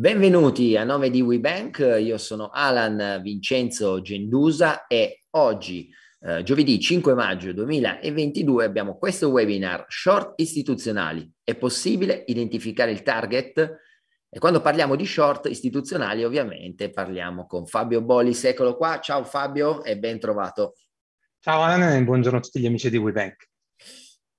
Benvenuti a nome di WeBank, io sono Alan Vincenzo Gendusa e oggi, eh, giovedì 5 maggio 2022, abbiamo questo webinar Short istituzionali. È possibile identificare il target? E quando parliamo di short istituzionali, ovviamente parliamo con Fabio Bolis, eccolo qua. Ciao Fabio e ben trovato. Ciao Alan e buongiorno a tutti gli amici di WeBank.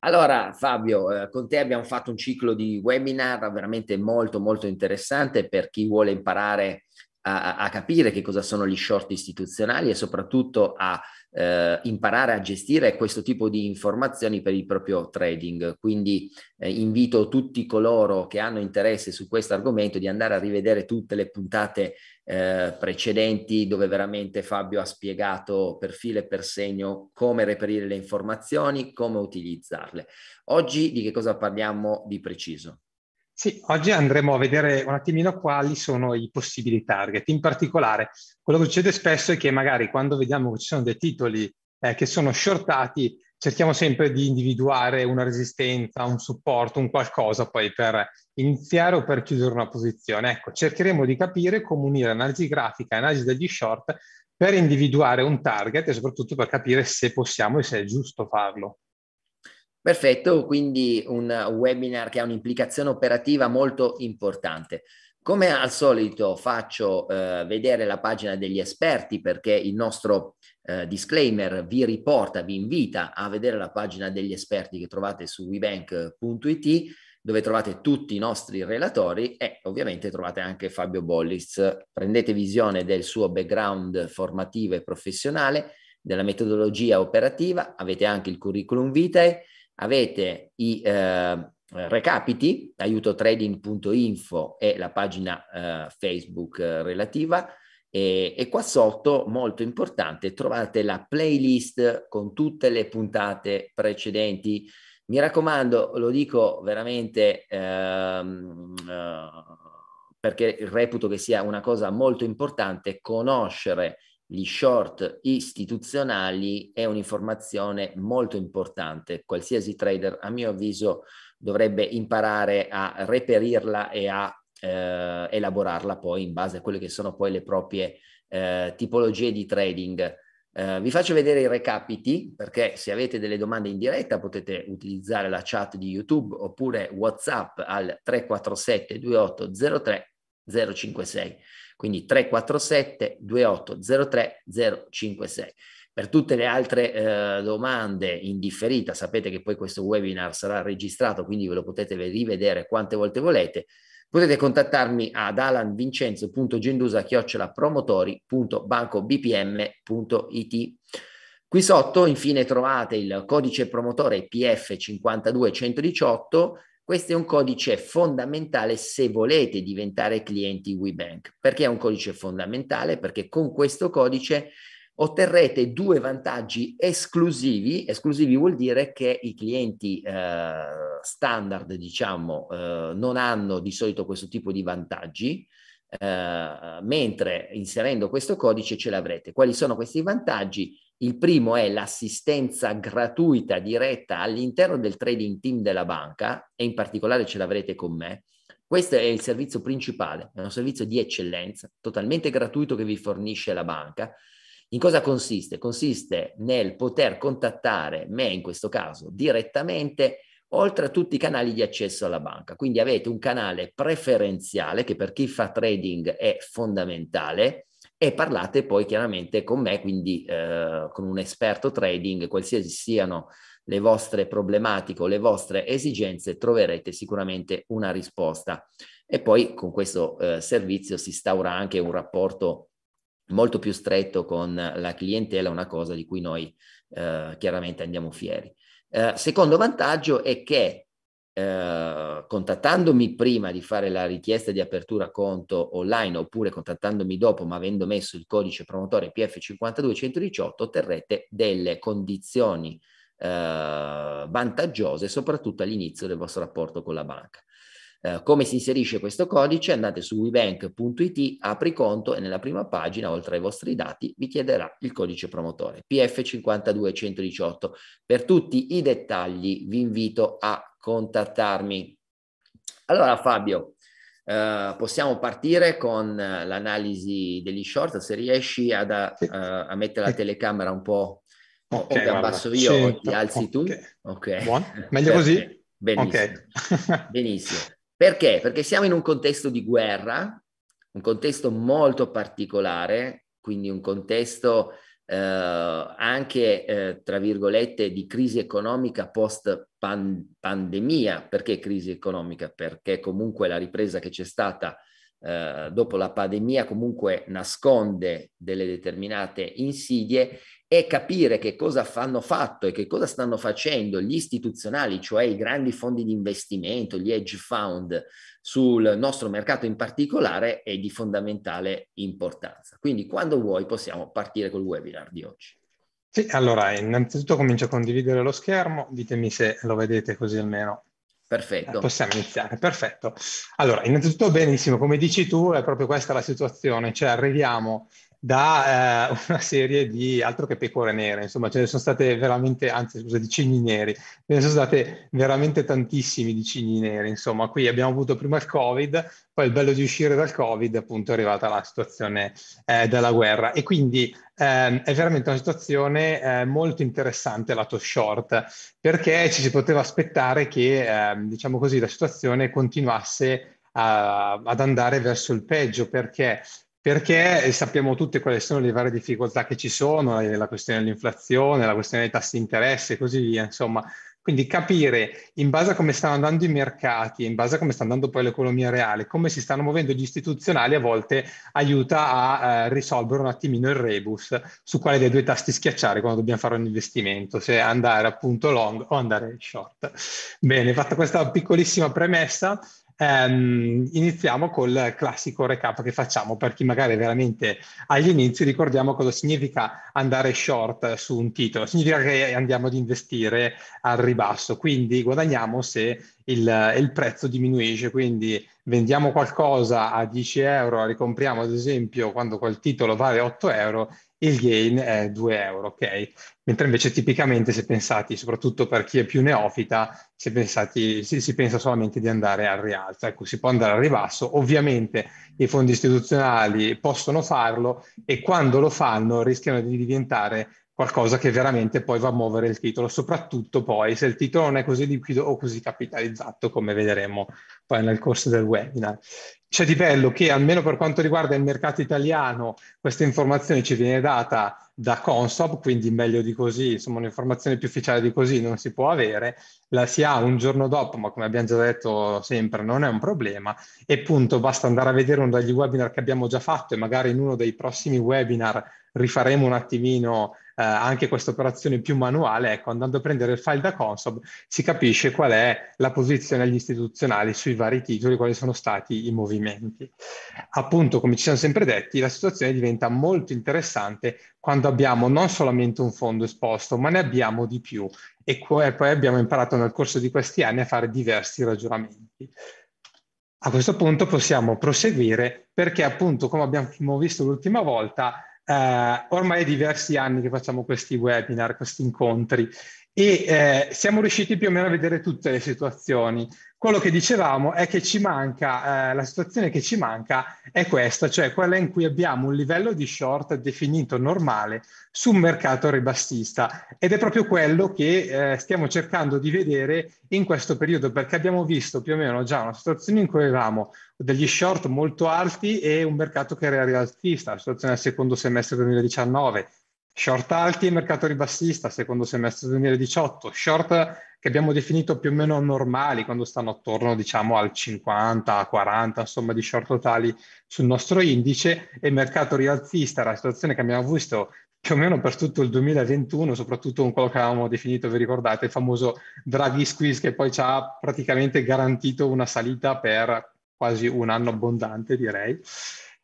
Allora Fabio, eh, con te abbiamo fatto un ciclo di webinar veramente molto molto interessante per chi vuole imparare a, a capire che cosa sono gli short istituzionali e soprattutto a eh, imparare a gestire questo tipo di informazioni per il proprio trading. Quindi eh, invito tutti coloro che hanno interesse su questo argomento di andare a rivedere tutte le puntate eh, precedenti dove veramente Fabio ha spiegato per filo e per segno come reperire le informazioni, come utilizzarle. Oggi di che cosa parliamo di preciso? Sì, oggi andremo a vedere un attimino quali sono i possibili target. In particolare, quello che succede spesso è che magari quando vediamo che ci sono dei titoli eh, che sono shortati, cerchiamo sempre di individuare una resistenza, un supporto, un qualcosa poi per iniziare o per chiudere una posizione. Ecco, cercheremo di capire come unire analisi grafica e analisi degli short per individuare un target e soprattutto per capire se possiamo e se è giusto farlo. Perfetto, quindi un webinar che ha un'implicazione operativa molto importante. Come al solito faccio eh, vedere la pagina degli esperti perché il nostro eh, disclaimer vi riporta, vi invita a vedere la pagina degli esperti che trovate su webank.it dove trovate tutti i nostri relatori e ovviamente trovate anche Fabio Bollis. Prendete visione del suo background formativo e professionale, della metodologia operativa, avete anche il curriculum vitae, avete i eh, recapiti, aiutotrading.info e la pagina eh, Facebook eh, relativa. E, e, qua sotto, molto importante, trovate la playlist con tutte le puntate precedenti mi raccomando, lo dico veramente ehm, eh, perché reputo che sia una cosa molto importante conoscere gli short istituzionali è un'informazione molto importante. Qualsiasi trader, a mio avviso, dovrebbe imparare a reperirla e a eh, elaborarla poi in base a quelle che sono poi le proprie eh, tipologie di trading. Uh, vi faccio vedere i recapiti perché se avete delle domande in diretta potete utilizzare la chat di YouTube oppure WhatsApp al 347 2803 056. Quindi 347 2803 056. Per tutte le altre eh, domande in differita, sapete che poi questo webinar sarà registrato, quindi ve lo potete rivedere quante volte volete. Potete contattarmi ad alanvincenzo.gendusa-promotori.bancobpm.it. Qui sotto infine trovate il codice promotore PF52118. Questo è un codice fondamentale se volete diventare clienti WeBank. Perché è un codice fondamentale? Perché con questo codice otterrete due vantaggi esclusivi. Esclusivi vuol dire che i clienti eh, standard, diciamo, eh, non hanno di solito questo tipo di vantaggi. Eh, mentre inserendo questo codice ce l'avrete. Quali sono questi vantaggi? Il primo è l'assistenza gratuita diretta all'interno del trading team della banca e in particolare ce l'avrete con me. Questo è il servizio principale, è un servizio di eccellenza, totalmente gratuito che vi fornisce la banca in cosa consiste? Consiste nel poter contattare me, in questo caso, direttamente oltre a tutti i canali di accesso alla banca. Quindi avete un canale preferenziale che per chi fa trading è fondamentale e parlate poi chiaramente con me, quindi eh, con un esperto trading, qualsiasi siano le vostre problematiche o le vostre esigenze, troverete sicuramente una risposta. E poi con questo eh, servizio si instaura anche un rapporto molto più stretto con la clientela, una cosa di cui noi eh, chiaramente andiamo fieri. Eh, secondo vantaggio è che eh, contattandomi prima di fare la richiesta di apertura conto online oppure contattandomi dopo ma avendo messo il codice promotore PF52118 otterrete delle condizioni eh, vantaggiose soprattutto all'inizio del vostro rapporto con la banca. Eh, come si inserisce questo codice? Andate su webank.it, apri conto e nella prima pagina, oltre ai vostri dati, vi chiederà il codice promotore PF52118. Per tutti i dettagli vi invito a contattarmi. Allora Fabio, Uh, possiamo partire con eh, l'analisi degli short, se riesci ad, a, a mettere la telecamera un po', okay, un abbasso io, sì. ti alzi tu. Okay. Okay. Meglio così? Benissimo. Benissimo. Perché? Perché siamo in un contesto di guerra, un contesto molto particolare, quindi un contesto eh, anche, eh, tra virgolette, di crisi economica post pandemia. Perché crisi economica? Perché comunque la ripresa che c'è stata eh, dopo la pandemia comunque nasconde delle determinate insidie è capire che cosa hanno fatto e che cosa stanno facendo gli istituzionali, cioè i grandi fondi di investimento, gli hedge fund sul nostro mercato in particolare è di fondamentale importanza. Quindi quando vuoi possiamo partire col webinar di oggi. Sì, allora innanzitutto comincio a condividere lo schermo, ditemi se lo vedete così almeno Perfetto. Possiamo iniziare, perfetto. Allora, innanzitutto benissimo, come dici tu, è proprio questa la situazione, cioè arriviamo da eh, una serie di altro che pecore nere, insomma, ce ne sono state veramente, anzi, scusa, di cigni neri, ce ne sono state veramente tantissimi di cigni neri, insomma, qui abbiamo avuto prima il Covid, poi il bello di uscire dal Covid, appunto, è arrivata la situazione eh, della guerra e quindi eh, è veramente una situazione eh, molto interessante lato short, perché ci si poteva aspettare che, ehm, diciamo così, la situazione continuasse a, ad andare verso il peggio perché perché eh, sappiamo tutte quali sono le varie difficoltà che ci sono, eh, la questione dell'inflazione, la questione dei tassi di interesse e così via, insomma. Quindi capire in base a come stanno andando i mercati, in base a come sta andando poi l'economia reale, come si stanno muovendo gli istituzionali a volte aiuta a eh, risolvere un attimino il rebus su quale dei due tasti schiacciare quando dobbiamo fare un investimento, se andare appunto long o andare short. Bene, fatta questa piccolissima premessa, Um, iniziamo col classico recap che facciamo per chi magari veramente agli inizi ricordiamo cosa significa andare short su un titolo. Significa che andiamo ad investire al ribasso, quindi guadagniamo se il, il prezzo diminuisce, quindi vendiamo qualcosa a 10 euro, ricompriamo ad esempio quando quel titolo vale 8 euro il gain è 2 euro, ok? Mentre invece tipicamente se pensati, soprattutto per chi è più neofita, se pensate, si, si, pensa solamente di andare al rialzo, cioè, ecco, si può andare al ribasso, ovviamente i fondi istituzionali possono farlo e quando lo fanno rischiano di diventare qualcosa che veramente poi va a muovere il titolo, soprattutto poi se il titolo non è così liquido o così capitalizzato come vedremo poi nel corso del webinar c'è di bello che almeno per quanto riguarda il mercato italiano questa informazione ci viene data da Consob, quindi meglio di così, insomma un'informazione più ufficiale di così non si può avere, la si ha un giorno dopo, ma come abbiamo già detto sempre non è un problema e punto basta andare a vedere uno degli webinar che abbiamo già fatto e magari in uno dei prossimi webinar rifaremo un attimino eh, anche questa operazione più manuale, ecco, andando a prendere il file da Consob si capisce qual è la posizione agli istituzionali sui vari titoli, quali sono stati i movimenti. Appunto, come ci siamo sempre detti, la situazione diventa molto interessante quando abbiamo non solamente un fondo esposto, ma ne abbiamo di più e poi abbiamo imparato nel corso di questi anni a fare diversi ragionamenti. A questo punto possiamo proseguire perché appunto, come abbiamo visto l'ultima volta, eh, ormai è diversi anni che facciamo questi webinar, questi incontri e eh, siamo riusciti più o meno a vedere tutte le situazioni quello che dicevamo è che ci manca, eh, la situazione che ci manca è questa, cioè quella in cui abbiamo un livello di short definito normale su un mercato ribassista ed è proprio quello che eh, stiamo cercando di vedere in questo periodo perché abbiamo visto più o meno già una situazione in cui avevamo degli short molto alti e un mercato che era ribassista, la situazione del secondo semestre 2019, short alti e mercato ribassista, secondo semestre 2018, short che abbiamo definito più o meno normali quando stanno attorno diciamo al 50, 40 insomma di short totali sul nostro indice e il mercato rialzista la situazione che abbiamo visto più o meno per tutto il 2021, soprattutto con quello che avevamo definito, vi ricordate, il famoso Draghi Squeeze che poi ci ha praticamente garantito una salita per quasi un anno abbondante direi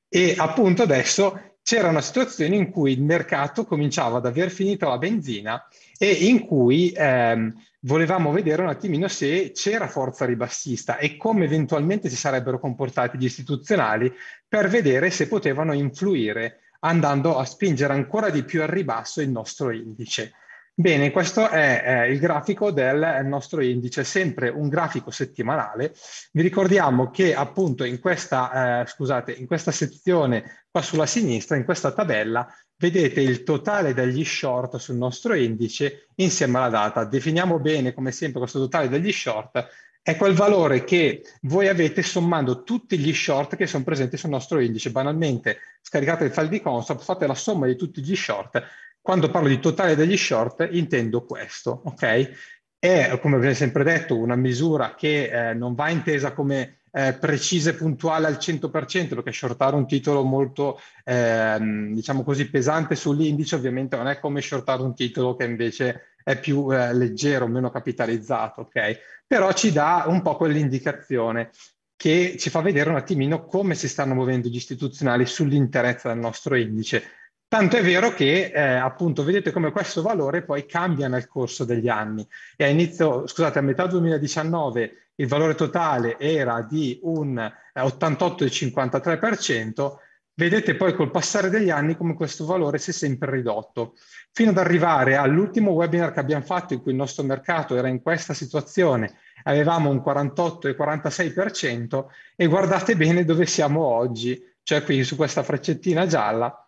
e appunto adesso c'era una situazione in cui il mercato cominciava ad aver finito la benzina e in cui ehm, volevamo vedere un attimino se c'era forza ribassista e come eventualmente si sarebbero comportati gli istituzionali per vedere se potevano influire andando a spingere ancora di più al ribasso il nostro indice. Bene, questo è eh, il grafico del nostro indice, sempre un grafico settimanale. Vi ricordiamo che appunto in questa, eh, scusate, in questa sezione qua sulla sinistra, in questa tabella, vedete il totale degli short sul nostro indice insieme alla data. Definiamo bene, come sempre, questo totale degli short è quel valore che voi avete sommando tutti gli short che sono presenti sul nostro indice. Banalmente, scaricate il file di console, fate la somma di tutti gli short. Quando parlo di totale degli short, intendo questo, ok? È, come vi ho sempre detto, una misura che eh, non va intesa come eh, precisa e puntuale al 100%, perché shortare un titolo molto, ehm, diciamo così, pesante sull'indice ovviamente non è come shortare un titolo che invece è più eh, leggero, meno capitalizzato, ok? Però ci dà un po' quell'indicazione che ci fa vedere un attimino come si stanno muovendo gli istituzionali sull'interezza del nostro indice. Tanto è vero che eh, appunto vedete come questo valore poi cambia nel corso degli anni e a inizio, scusate, a metà 2019 il valore totale era di un 88,53%, eh, vedete poi col passare degli anni come questo valore si è sempre ridotto, fino ad arrivare all'ultimo webinar che abbiamo fatto in cui il nostro mercato era in questa situazione, avevamo un 48,46% e guardate bene dove siamo oggi, cioè qui su questa freccettina gialla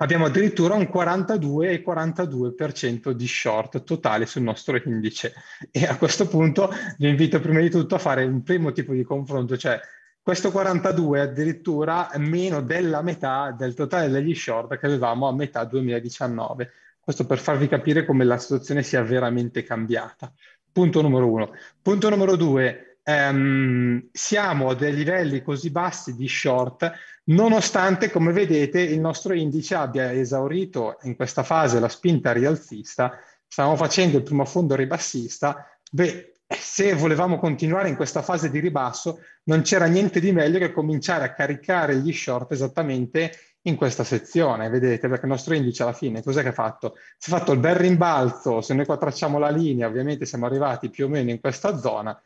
abbiamo addirittura un 42,42% di short totale sul nostro indice. E a questo punto vi invito prima di tutto a fare un primo tipo di confronto, cioè questo 42 è addirittura meno della metà del totale degli short che avevamo a metà 2019. Questo per farvi capire come la situazione sia veramente cambiata. Punto numero uno. Punto numero due, ehm, siamo a dei livelli così bassi di short nonostante, come vedete, il nostro indice abbia esaurito in questa fase la spinta rialzista, stavamo facendo il primo fondo ribassista, beh, se volevamo continuare in questa fase di ribasso, non c'era niente di meglio che cominciare a caricare gli short esattamente in questa sezione, vedete, perché il nostro indice alla fine cos'è che ha fatto? Si è fatto il bel rimbalzo, se noi qua tracciamo la linea, ovviamente siamo arrivati più o meno in questa zona,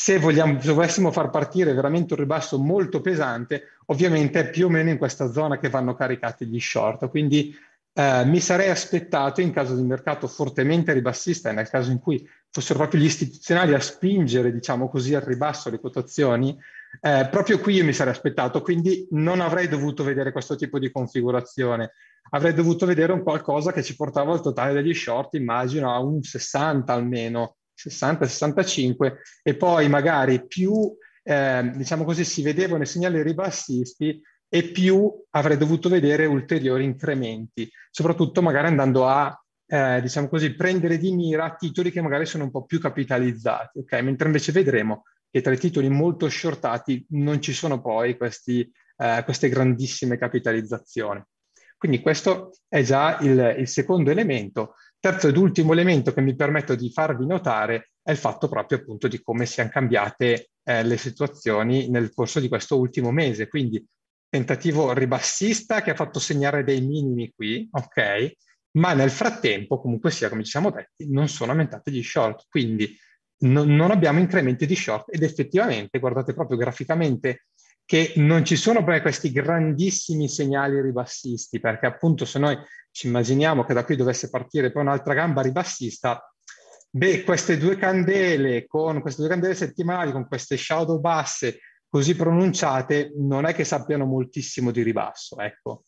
se, vogliamo, se dovessimo far partire veramente un ribasso molto pesante, ovviamente è più o meno in questa zona che vanno caricati gli short. Quindi eh, mi sarei aspettato, in caso di mercato fortemente ribassista e nel caso in cui fossero proprio gli istituzionali a spingere, diciamo così, al ribasso le quotazioni, eh, proprio qui io mi sarei aspettato, quindi non avrei dovuto vedere questo tipo di configurazione. Avrei dovuto vedere un qualcosa che ci portava al totale degli short, immagino, a un 60 almeno, 60-65 e poi magari più, eh, diciamo così, si vedevano i segnali ribassisti e più avrei dovuto vedere ulteriori incrementi, soprattutto magari andando a, eh, diciamo così, prendere di mira titoli che magari sono un po' più capitalizzati, ok? Mentre invece vedremo che tra i titoli molto shortati non ci sono poi questi, eh, queste grandissime capitalizzazioni. Quindi questo è già il, il secondo elemento. Terzo ed ultimo elemento che mi permetto di farvi notare è il fatto proprio appunto di come siano cambiate eh, le situazioni nel corso di questo ultimo mese, quindi tentativo ribassista che ha fatto segnare dei minimi qui, ok? Ma nel frattempo, comunque sia, come ci siamo detti, non sono aumentati gli short, quindi non, non abbiamo incrementi di short ed effettivamente, guardate proprio graficamente che non ci sono poi questi grandissimi segnali ribassisti, perché appunto se noi ci immaginiamo che da qui dovesse partire poi un'altra gamba ribassista, beh, queste due candele, con, queste due candele settimanali, con queste shadow basse così pronunciate, non è che sappiano moltissimo di ribasso, ecco.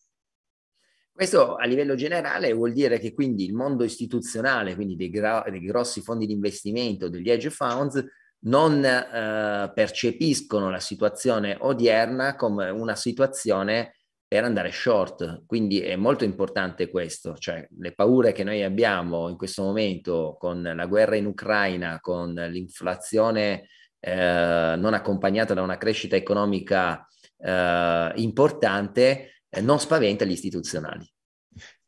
Questo a livello generale vuol dire che quindi il mondo istituzionale, quindi dei, gra- dei grossi fondi di investimento, degli hedge funds, non eh, percepiscono la situazione odierna come una situazione per andare short. Quindi è molto importante questo, cioè le paure che noi abbiamo in questo momento con la guerra in Ucraina, con l'inflazione eh, non accompagnata da una crescita economica eh, importante, eh, non spaventa gli istituzionali.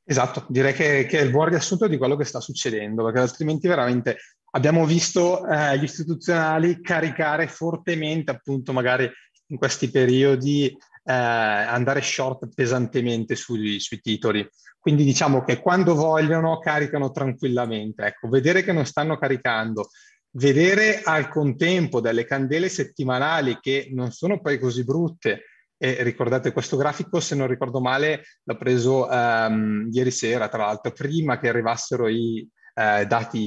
Esatto, direi che, che, è il buon riassunto di quello che sta succedendo, perché altrimenti veramente abbiamo visto eh, gli istituzionali caricare fortemente, appunto, magari in questi periodi, eh, andare short pesantemente sui, sui, titoli. Quindi diciamo che quando vogliono caricano tranquillamente. Ecco, vedere che non stanno caricando, vedere al contempo delle candele settimanali che non sono poi così brutte. E ricordate questo grafico, se non ricordo male, l'ho preso um, ieri sera, tra l'altro, prima che arrivassero i, eh, dati,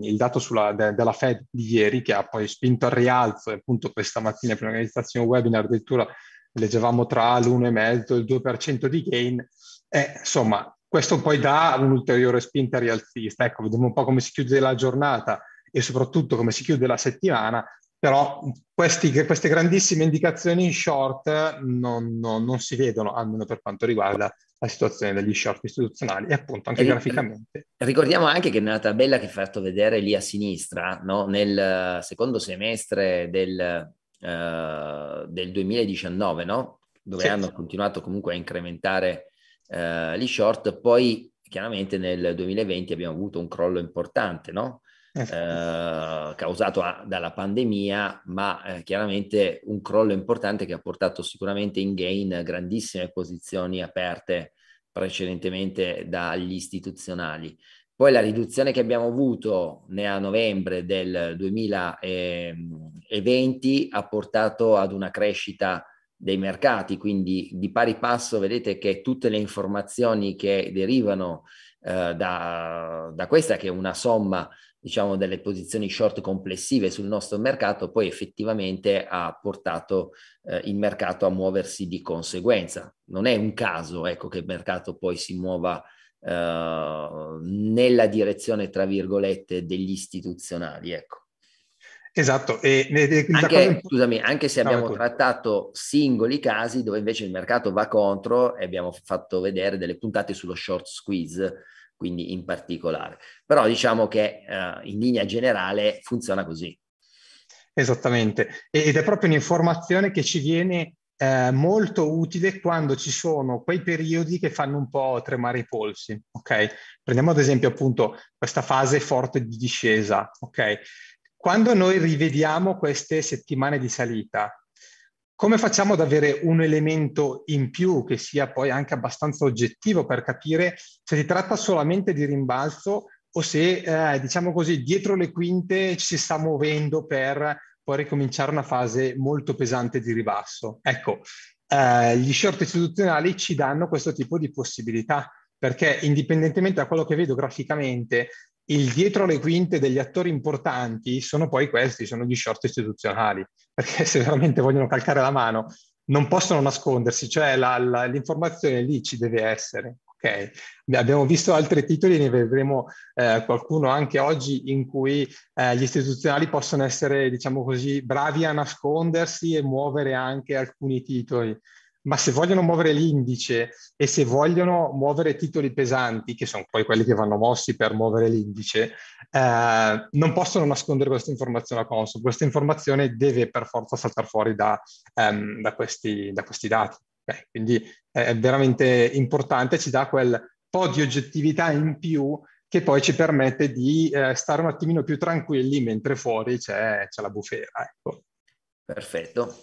il dato sulla, de, della Fed di ieri che ha poi spinto al rialzo e appunto questa mattina prima dell'iniziazione webinar addirittura leggevamo tra l'1,5 e il 2% di gain, eh, insomma questo poi dà un'ulteriore spinta rialzista, ecco vediamo un po' come si chiude la giornata e soprattutto come si chiude la settimana, però questi, queste grandissime indicazioni in short non, non, non si vedono, almeno per quanto riguarda la situazione degli short istituzionali e appunto anche e, graficamente. Ricordiamo anche che nella tabella che hai fatto vedere lì a sinistra, no? nel secondo semestre del, uh, del 2019, no? dove sì. hanno continuato comunque a incrementare uh, gli short, poi chiaramente nel 2020 abbiamo avuto un crollo importante, no? eh, ehm, causato a, dalla pandemia, ma eh, chiaramente un crollo importante che ha portato sicuramente in gain grandissime posizioni aperte precedentemente dagli istituzionali. Poi la riduzione che abbiamo avuto a novembre del 2020 ha portato ad una crescita dei mercati, quindi di pari passo vedete che tutte le informazioni che derivano eh, da, da, questa, che è una somma diciamo, delle posizioni short complessive sul nostro mercato, poi effettivamente ha portato eh, il mercato a muoversi di conseguenza. Non è un caso ecco, che il mercato poi si muova eh, nella direzione, tra virgolette, degli istituzionali. Ecco. Esatto. E, anche, cosa... Scusami, anche se abbiamo no, trattato singoli casi dove invece il mercato va contro e abbiamo fatto vedere delle puntate sullo short squeeze quindi in particolare. Però diciamo che uh, in linea generale funziona così. Esattamente, ed è proprio un'informazione che ci viene eh, molto utile quando ci sono quei periodi che fanno un po' tremare i polsi, ok? Prendiamo ad esempio appunto questa fase forte di discesa, ok? Quando noi rivediamo queste settimane di salita, come facciamo ad avere un elemento in più che sia poi anche abbastanza oggettivo per capire se si tratta solamente di rimbalzo o se, eh, diciamo così, dietro le quinte ci si sta muovendo per poi ricominciare una fase molto pesante di ribasso? Ecco, eh, gli short istituzionali ci danno questo tipo di possibilità perché indipendentemente da quello che vedo graficamente, il dietro le quinte degli attori importanti sono poi questi, sono gli short istituzionali, perché se veramente vogliono calcare la mano non possono nascondersi, cioè la, la, l'informazione lì ci deve essere. Okay. Abbiamo visto altri titoli, ne vedremo eh, qualcuno anche oggi in cui eh, gli istituzionali possono essere, diciamo così, bravi a nascondersi e muovere anche alcuni titoli ma se vogliono muovere l'indice e se vogliono muovere titoli pesanti, che sono poi quelli che vanno mossi per muovere l'indice, eh, non possono nascondere questa informazione a Console. Questa informazione deve per forza saltare fuori da, um, da, questi, da questi, dati. Okay? Quindi è veramente importante, ci dà quel po' di oggettività in più che poi ci permette di eh, stare un attimino più tranquilli mentre fuori c'è, c'è la bufera. Ecco. Perfetto.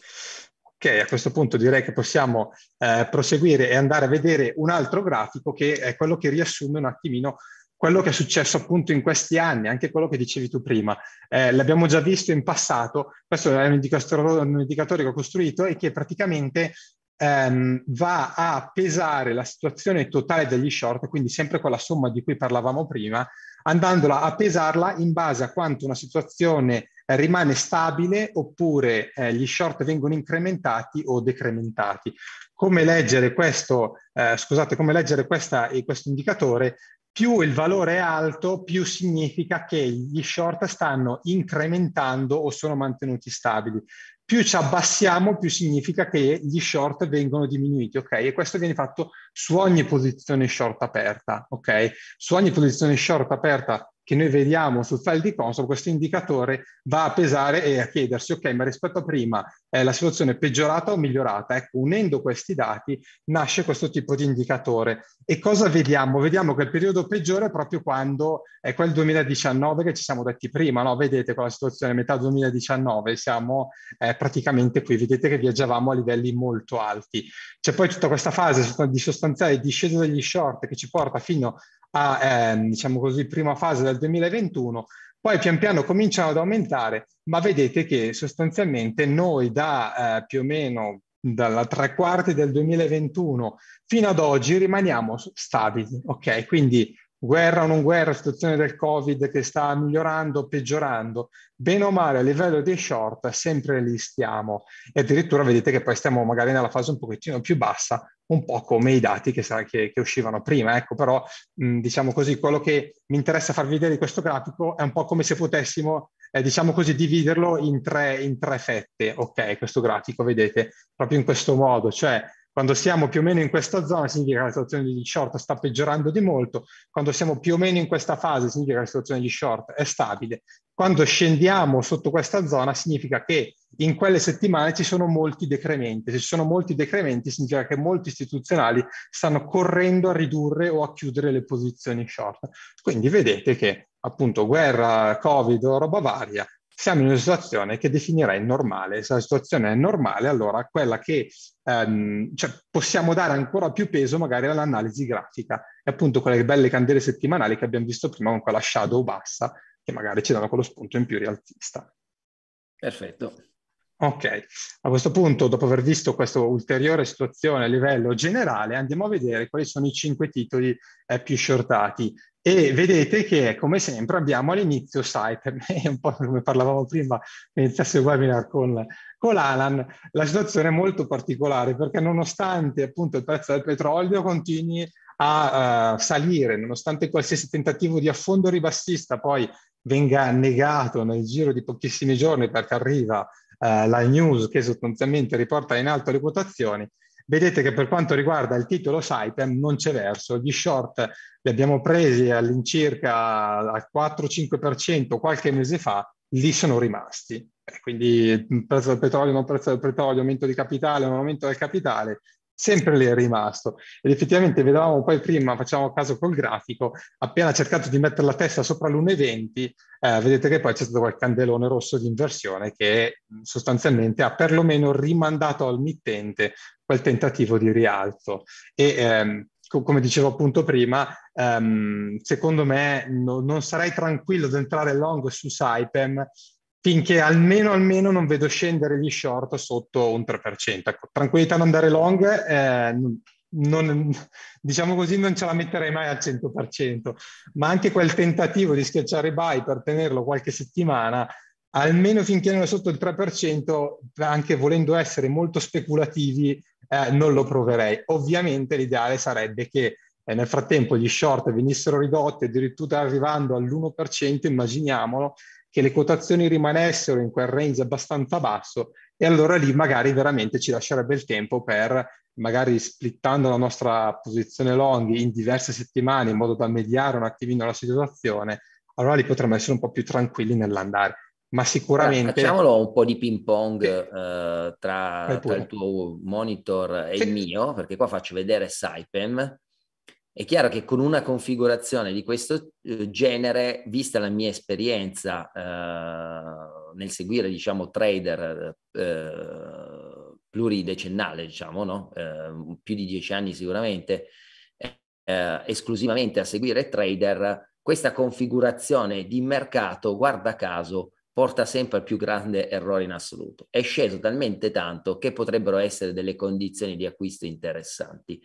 Ok, a questo punto direi che possiamo eh, proseguire e andare a vedere un altro grafico che è quello che riassume un attimino quello che è successo appunto in questi anni, anche quello che dicevi tu prima. Eh, l'abbiamo già visto in passato, questo è un indicatore, un indicatore che ho costruito e che praticamente ehm, va a pesare la situazione totale degli short, quindi sempre quella somma di cui parlavamo prima, andandola a pesarla in base a quanto una situazione eh, rimane stabile oppure eh, gli short vengono incrementati o decrementati. Come leggere questo, eh, scusate, come leggere questa, questo indicatore? Più il valore è alto, più significa che gli short stanno incrementando o sono mantenuti stabili più ci abbassiamo, più significa che gli short vengono diminuiti, ok? E questo viene fatto su ogni posizione short aperta, ok? Su ogni posizione short aperta che noi vediamo sul file di console, questo indicatore va a pesare e a chiedersi, ok, ma rispetto a prima è eh, la situazione peggiorata o migliorata? Ecco, unendo questi dati nasce questo tipo di indicatore. E cosa vediamo? Vediamo che il periodo peggiore è proprio quando è quel 2019 che ci siamo detti prima, no? Vedete con la situazione metà 2019 siamo eh, praticamente qui, vedete che viaggiavamo a livelli molto alti. C'è poi tutta questa fase di sostanziale discesa degli short che ci porta fino a, eh, diciamo così, prima fase del 2021, poi pian piano cominciano ad aumentare, ma vedete che sostanzialmente noi da eh, più o meno dalla tre quarti del 2021 fino ad oggi rimaniamo stabili, ok? Quindi guerra o non guerra, situazione del Covid che sta migliorando, o peggiorando, bene o male a livello dei short sempre lì stiamo e addirittura vedete che poi stiamo magari nella fase un pochettino più bassa, un po' come i dati che, che, che uscivano prima, ecco però mh, diciamo così quello che mi interessa farvi vedere di questo grafico è un po' come se potessimo eh, diciamo così dividerlo in tre, in tre fette, ok questo grafico vedete proprio in questo modo, cioè quando siamo più o meno in questa zona significa che la situazione di short sta peggiorando di molto, quando siamo più o meno in questa fase significa che la situazione di short è stabile, quando scendiamo sotto questa zona significa che in quelle settimane ci sono molti decrementi, se ci sono molti decrementi significa che molti istituzionali stanno correndo a ridurre o a chiudere le posizioni short. Quindi vedete che appunto guerra, covid o roba varia, siamo in una situazione che definirei normale. Se la situazione è normale, allora quella che ehm, cioè possiamo dare ancora più peso magari all'analisi grafica, e appunto quelle belle candele settimanali che abbiamo visto prima con quella shadow bassa, che magari ci danno quello spunto in più rialzista. Perfetto. Ok, a questo punto, dopo aver visto questa ulteriore situazione a livello generale, andiamo a vedere quali sono i cinque titoli eh, più shortati. E vedete che, come sempre, abbiamo all'inizio sai, un po' come parlavamo prima, iniziasse il webinar con, con Alan, la situazione è molto particolare perché nonostante appunto il prezzo del petrolio continui a uh, salire, nonostante qualsiasi tentativo di affondo ribassista poi venga negato nel giro di pochissimi giorni perché arriva eh, la news che sostanzialmente riporta in alto le quotazioni, vedete che per quanto riguarda il titolo Saipem non c'è verso, gli short li abbiamo presi all'incirca al 4-5% qualche mese fa, lì sono rimasti. Quindi prezzo del petrolio, non prezzo del petrolio, aumento di capitale, non aumento del capitale, sempre lì è rimasto. Ed effettivamente vedevamo poi prima, facciamo caso col grafico, appena cercato di mettere la testa sopra l'1,20, eh, vedete che poi c'è stato quel candelone rosso di inversione che sostanzialmente ha perlomeno rimandato al mittente quel tentativo di rialzo. E ehm, co- come dicevo appunto prima, ehm, secondo me no- non sarei tranquillo ad entrare long su Saipem finché almeno, almeno non vedo scendere gli short sotto un 3%. Ecco, tranquillità non andare long, eh, non, diciamo così, non ce la metterei mai al 100%, ma anche quel tentativo di schiacciare buy per tenerlo qualche settimana, almeno finché non è sotto il 3%, anche volendo essere molto speculativi, eh, non lo proverei. Ovviamente l'ideale sarebbe che eh, nel frattempo gli short venissero ridotti addirittura arrivando all'1%, immaginiamolo, che le quotazioni rimanessero in quel range abbastanza basso e allora lì magari veramente ci lascerebbe il tempo per magari splittando la nostra posizione long in diverse settimane in modo da mediare un attimino la situazione, allora lì potremmo essere un po' più tranquilli nell'andare. Ma sicuramente... facciamolo un po' di ping pong eh, tra, tra, il tuo monitor e sì. il mio, perché qua faccio vedere Saipem è chiaro che con una configurazione di questo eh, genere, vista la mia esperienza eh, nel seguire, diciamo, trader eh, pluridecennale, diciamo, no? eh, più di dieci anni sicuramente, eh, esclusivamente a seguire trader, questa configurazione di mercato, guarda caso, porta sempre al più grande errore in assoluto. È sceso talmente tanto che potrebbero essere delle condizioni di acquisto interessanti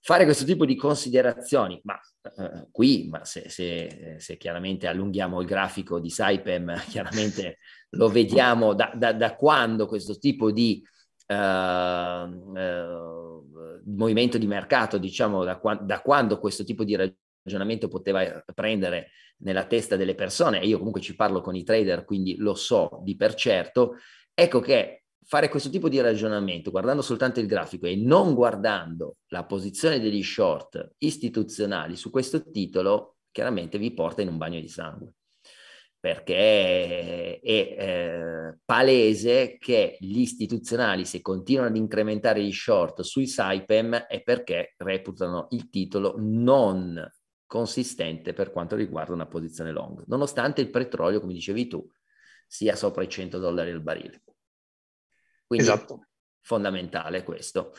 fare questo tipo di considerazioni, ma eh, eh qui, ma se, se, eh, se, chiaramente allunghiamo il grafico di Saipem, chiaramente lo vediamo da, da, da quando questo tipo di eh, eh, movimento di mercato, diciamo da, qua, da quando questo tipo di ragionamento poteva eh, prendere nella testa delle persone, e io comunque ci parlo con i trader, quindi lo so di per certo, ecco che fare questo tipo di ragionamento guardando soltanto il grafico e non guardando la posizione degli short istituzionali su questo titolo, chiaramente vi porta in un bagno di sangue perché è, eh, palese che gli istituzionali, se continuano ad incrementare gli short sui Saipem, è perché reputano il titolo non consistente per quanto riguarda una posizione long, nonostante il petrolio, come dicevi tu, sia sopra i 100 dollari al barile. Quindi esatto. fondamentale questo.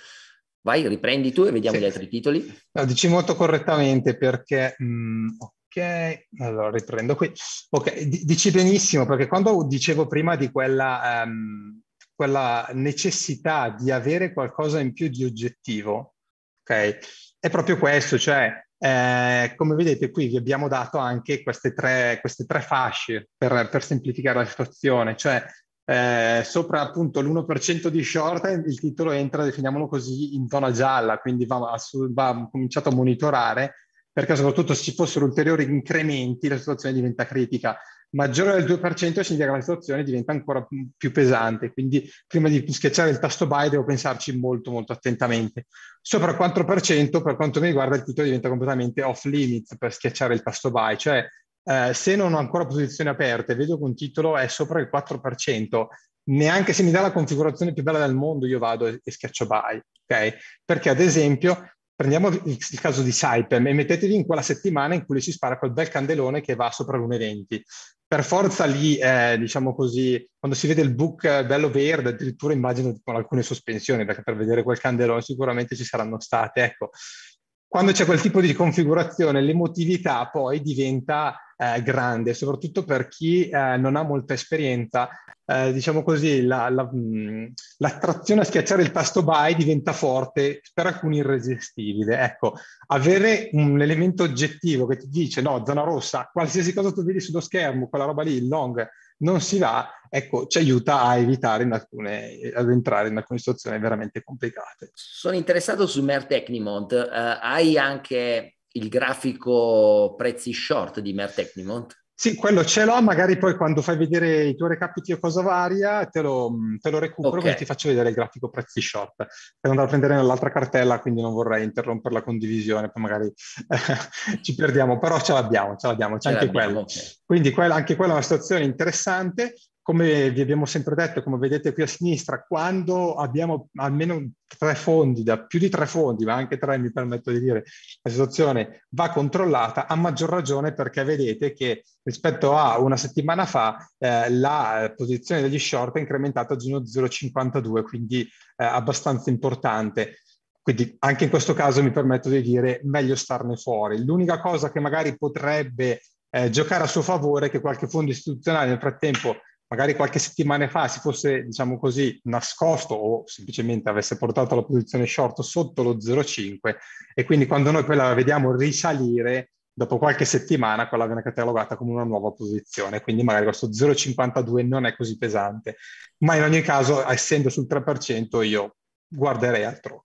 Vai, riprendi tu e vediamo sì. gli altri titoli. No, dici molto correttamente perché... Mh, mm, ok, allora riprendo qui. Ok, D- dici benissimo perché quando dicevo prima di quella, um, quella necessità di avere qualcosa in più di oggettivo, ok, è proprio questo, cioè eh, come vedete qui vi abbiamo dato anche queste tre, queste tre fasce per, per, semplificare la situazione, cioè eh, sopra appunto l'1% di short eh, il titolo entra, definiamolo così, in zona gialla, quindi va, va cominciato a monitorare perché soprattutto se ci fossero ulteriori incrementi la situazione diventa critica. Maggiore del 2% significa che la situazione diventa ancora più pesante, quindi prima di schiacciare il tasto buy devo pensarci molto molto attentamente. Sopra il 4% per quanto mi riguarda il titolo diventa completamente off limits per schiacciare il tasto buy, cioè eh, se non ho ancora posizioni aperte, vedo che un titolo è sopra il 4%, neanche se mi dà la configurazione più bella del mondo, io vado e, e schiaccio buy, ok? Perché ad esempio, prendiamo il, il caso di Saipem e mettetevi in quella settimana in cui si spara quel bel candelone che va sopra l'1,20. Per forza lì, eh, diciamo così, quando si vede il book eh, bello verde, addirittura immagino con alcune sospensioni, perché per vedere quel candelone sicuramente ci saranno state, ecco. Quando c'è quel tipo di configurazione, l'emotività poi diventa eh, grande, soprattutto per chi eh, non ha molta esperienza. Eh, diciamo così, la, la, mh, l'attrazione a schiacciare il tasto buy diventa forte, per alcuni irresistibile. Ecco, avere un elemento oggettivo che ti dice no, zona rossa, qualsiasi cosa tu vedi sullo schermo, quella roba lì, il long, non si va, ecco, ci aiuta a evitare in alcune, ad entrare in alcune situazioni veramente complicate. Sono interessato su Mertecnimont, uh, hai anche il grafico prezzi short di Mer Technimont? Sì, quello ce l'ho, magari poi quando fai vedere i tuoi recapiti o cosa varia, te lo, te lo recupero okay. e ti faccio vedere il grafico prezzi short. Per andare a prendere nell'altra cartella, quindi non vorrei interrompere la condivisione, poi magari eh, ci perdiamo, però ce l'abbiamo, ce l'abbiamo, c'è ce anche l'abbiamo, quello. Okay. Quindi quella, anche quella è una situazione interessante. Come vi abbiamo sempre detto, come vedete qui a sinistra, quando abbiamo almeno tre fondi, da più di tre fondi, ma anche tre mi permetto di dire, la situazione va controllata, a maggior ragione perché vedete che rispetto a una settimana fa eh, la posizione degli short è incrementata di 0,52, quindi eh, abbastanza importante. Quindi anche in questo caso mi permetto di dire meglio starne fuori. L'unica cosa che magari potrebbe eh, giocare a suo favore è che qualche fondo istituzionale nel frattempo magari qualche settimana fa si fosse, diciamo così, nascosto o semplicemente avesse portato la posizione short sotto lo 0,5 e quindi quando noi quella la vediamo risalire, dopo qualche settimana quella viene catalogata come una nuova posizione, quindi magari questo 0,52 non è così pesante, ma in ogni caso, essendo sul 3%, io guarderei altrove.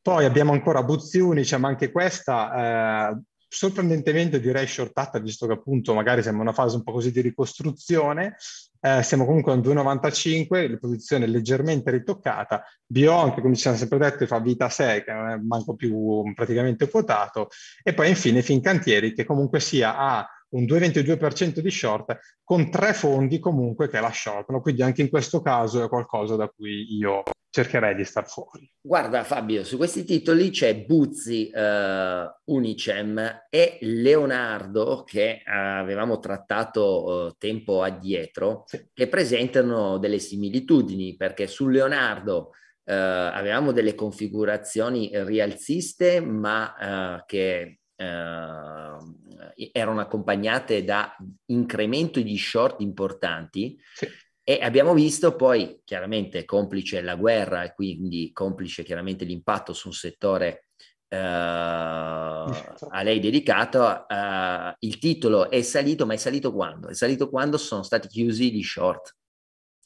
Poi abbiamo ancora Buzziuni, Unice, ma anche questa, eh, sorprendentemente direi shortata, visto che appunto magari siamo in una fase un po' così di ricostruzione, eh, siamo comunque a 2,95, la posizione è leggermente ritoccata, Bio anche come ci siamo sempre detto fa vita a sé, che non è manco più praticamente quotato, e poi infine Fincantieri che comunque sia a un 2,22% di short con tre fondi comunque che la shortano, quindi anche in questo caso è qualcosa da cui io cercherei di star fuori. Guarda Fabio, su questi titoli c'è Buzzi, eh, Unicem e Leonardo che eh, avevamo trattato eh, tempo addietro, sì. che presentano delle similitudini perché su Leonardo eh, avevamo delle configurazioni rialziste ma eh, che eh, erano accompagnate da incremento di short importanti sì. e abbiamo visto poi chiaramente complice la guerra e quindi complice chiaramente l'impatto su un settore eh, certo. a lei dedicato, eh, il titolo è salito, ma è salito quando? È salito quando sono stati chiusi gli short.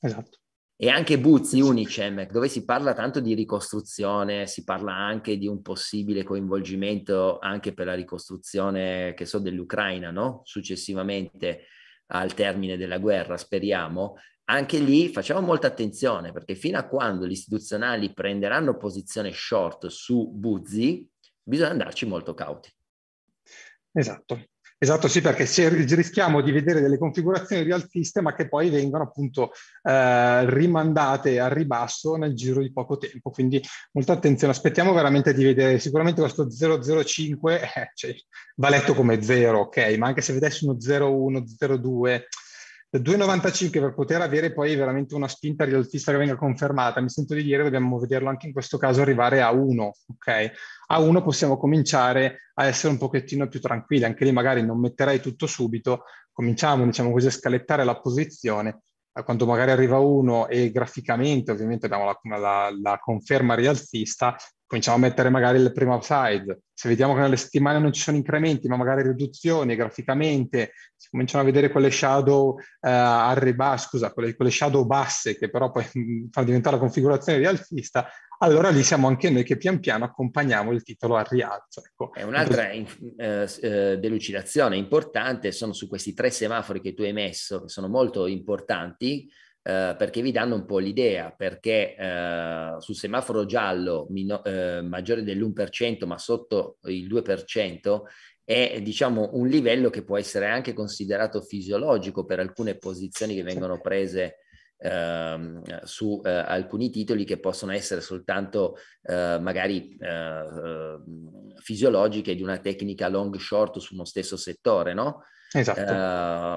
Esatto. E anche Buzzi, Unicem, dove si parla tanto di ricostruzione, si parla anche di un possibile coinvolgimento anche per la ricostruzione, che so, dell'Ucraina, no? Successivamente al termine della guerra, speriamo. Anche lì facciamo molta attenzione, perché fino a quando gli istituzionali prenderanno posizione short su Buzzi, bisogna andarci molto cauti. Esatto. Esatto, sì, perché rischiamo di vedere delle configurazioni rialtiste, ma che poi vengono appunto eh, rimandate al ribasso nel giro di poco tempo. Quindi molta attenzione, aspettiamo veramente di vedere. Sicuramente questo 0,05 eh, cioè, va letto come 0, ok, ma anche se vedessi uno 0,1, 0,2 2,95 per poter avere poi veramente una spinta rialzista che venga confermata, mi sento di dire dobbiamo vederlo anche in questo caso arrivare a 1, ok? A 1 possiamo cominciare a essere un pochettino più tranquilli, anche lì magari non metterei tutto subito, cominciamo diciamo così a scalettare la posizione, quando magari arriva 1 e graficamente ovviamente abbiamo la, la, la conferma rialzista, cominciamo a mettere magari il primo upside, se vediamo che nelle settimane non ci sono incrementi, ma magari riduzioni graficamente, si cominciano a vedere quelle shadow uh, al ribasso, scusa, quelle, quelle, shadow basse che però poi mm, fanno diventare la configurazione rialzista, allora lì siamo anche noi che pian piano accompagniamo il titolo al rialzo. Ecco. È un'altra eh, eh, delucidazione importante, sono su questi tre semafori che tu hai messo, che sono molto importanti, eh, perché vi danno un po' l'idea, perché eh, sul semaforo giallo mino, eh, maggiore dell'1% ma sotto il 2% è diciamo un livello che può essere anche considerato fisiologico per alcune posizioni che vengono certo. prese Ehm, su eh, alcuni titoli che possono essere soltanto eh, magari eh, eh fisiologiche di una tecnica long short su uno stesso settore, no? Esatto.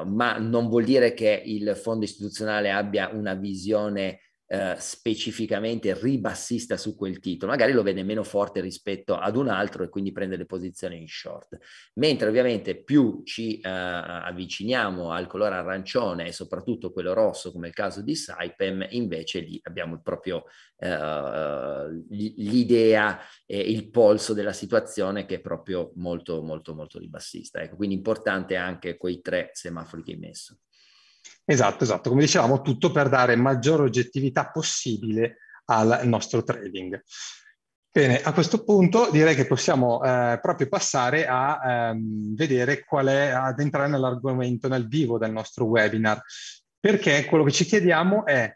Uh, ma non vuol dire che il fondo istituzionale abbia una visione eh, specificamente ribassista su quel titolo, magari lo vede meno forte rispetto ad un altro e quindi prende le posizioni in short. Mentre ovviamente più ci eh, avviciniamo al colore arancione e soprattutto quello rosso, come il caso di Saipem, invece lì abbiamo proprio eh, l'idea e il polso della situazione che è proprio molto molto molto ribassista. Ecco, quindi importante anche quei tre semafori che hai messo. Esatto, esatto. Come dicevamo, tutto per dare maggiore oggettività possibile al nostro trading. Bene, a questo punto direi che possiamo eh, proprio passare a ehm, vedere qual è, ad entrare nell'argomento, nel vivo del nostro webinar, perché quello che ci chiediamo è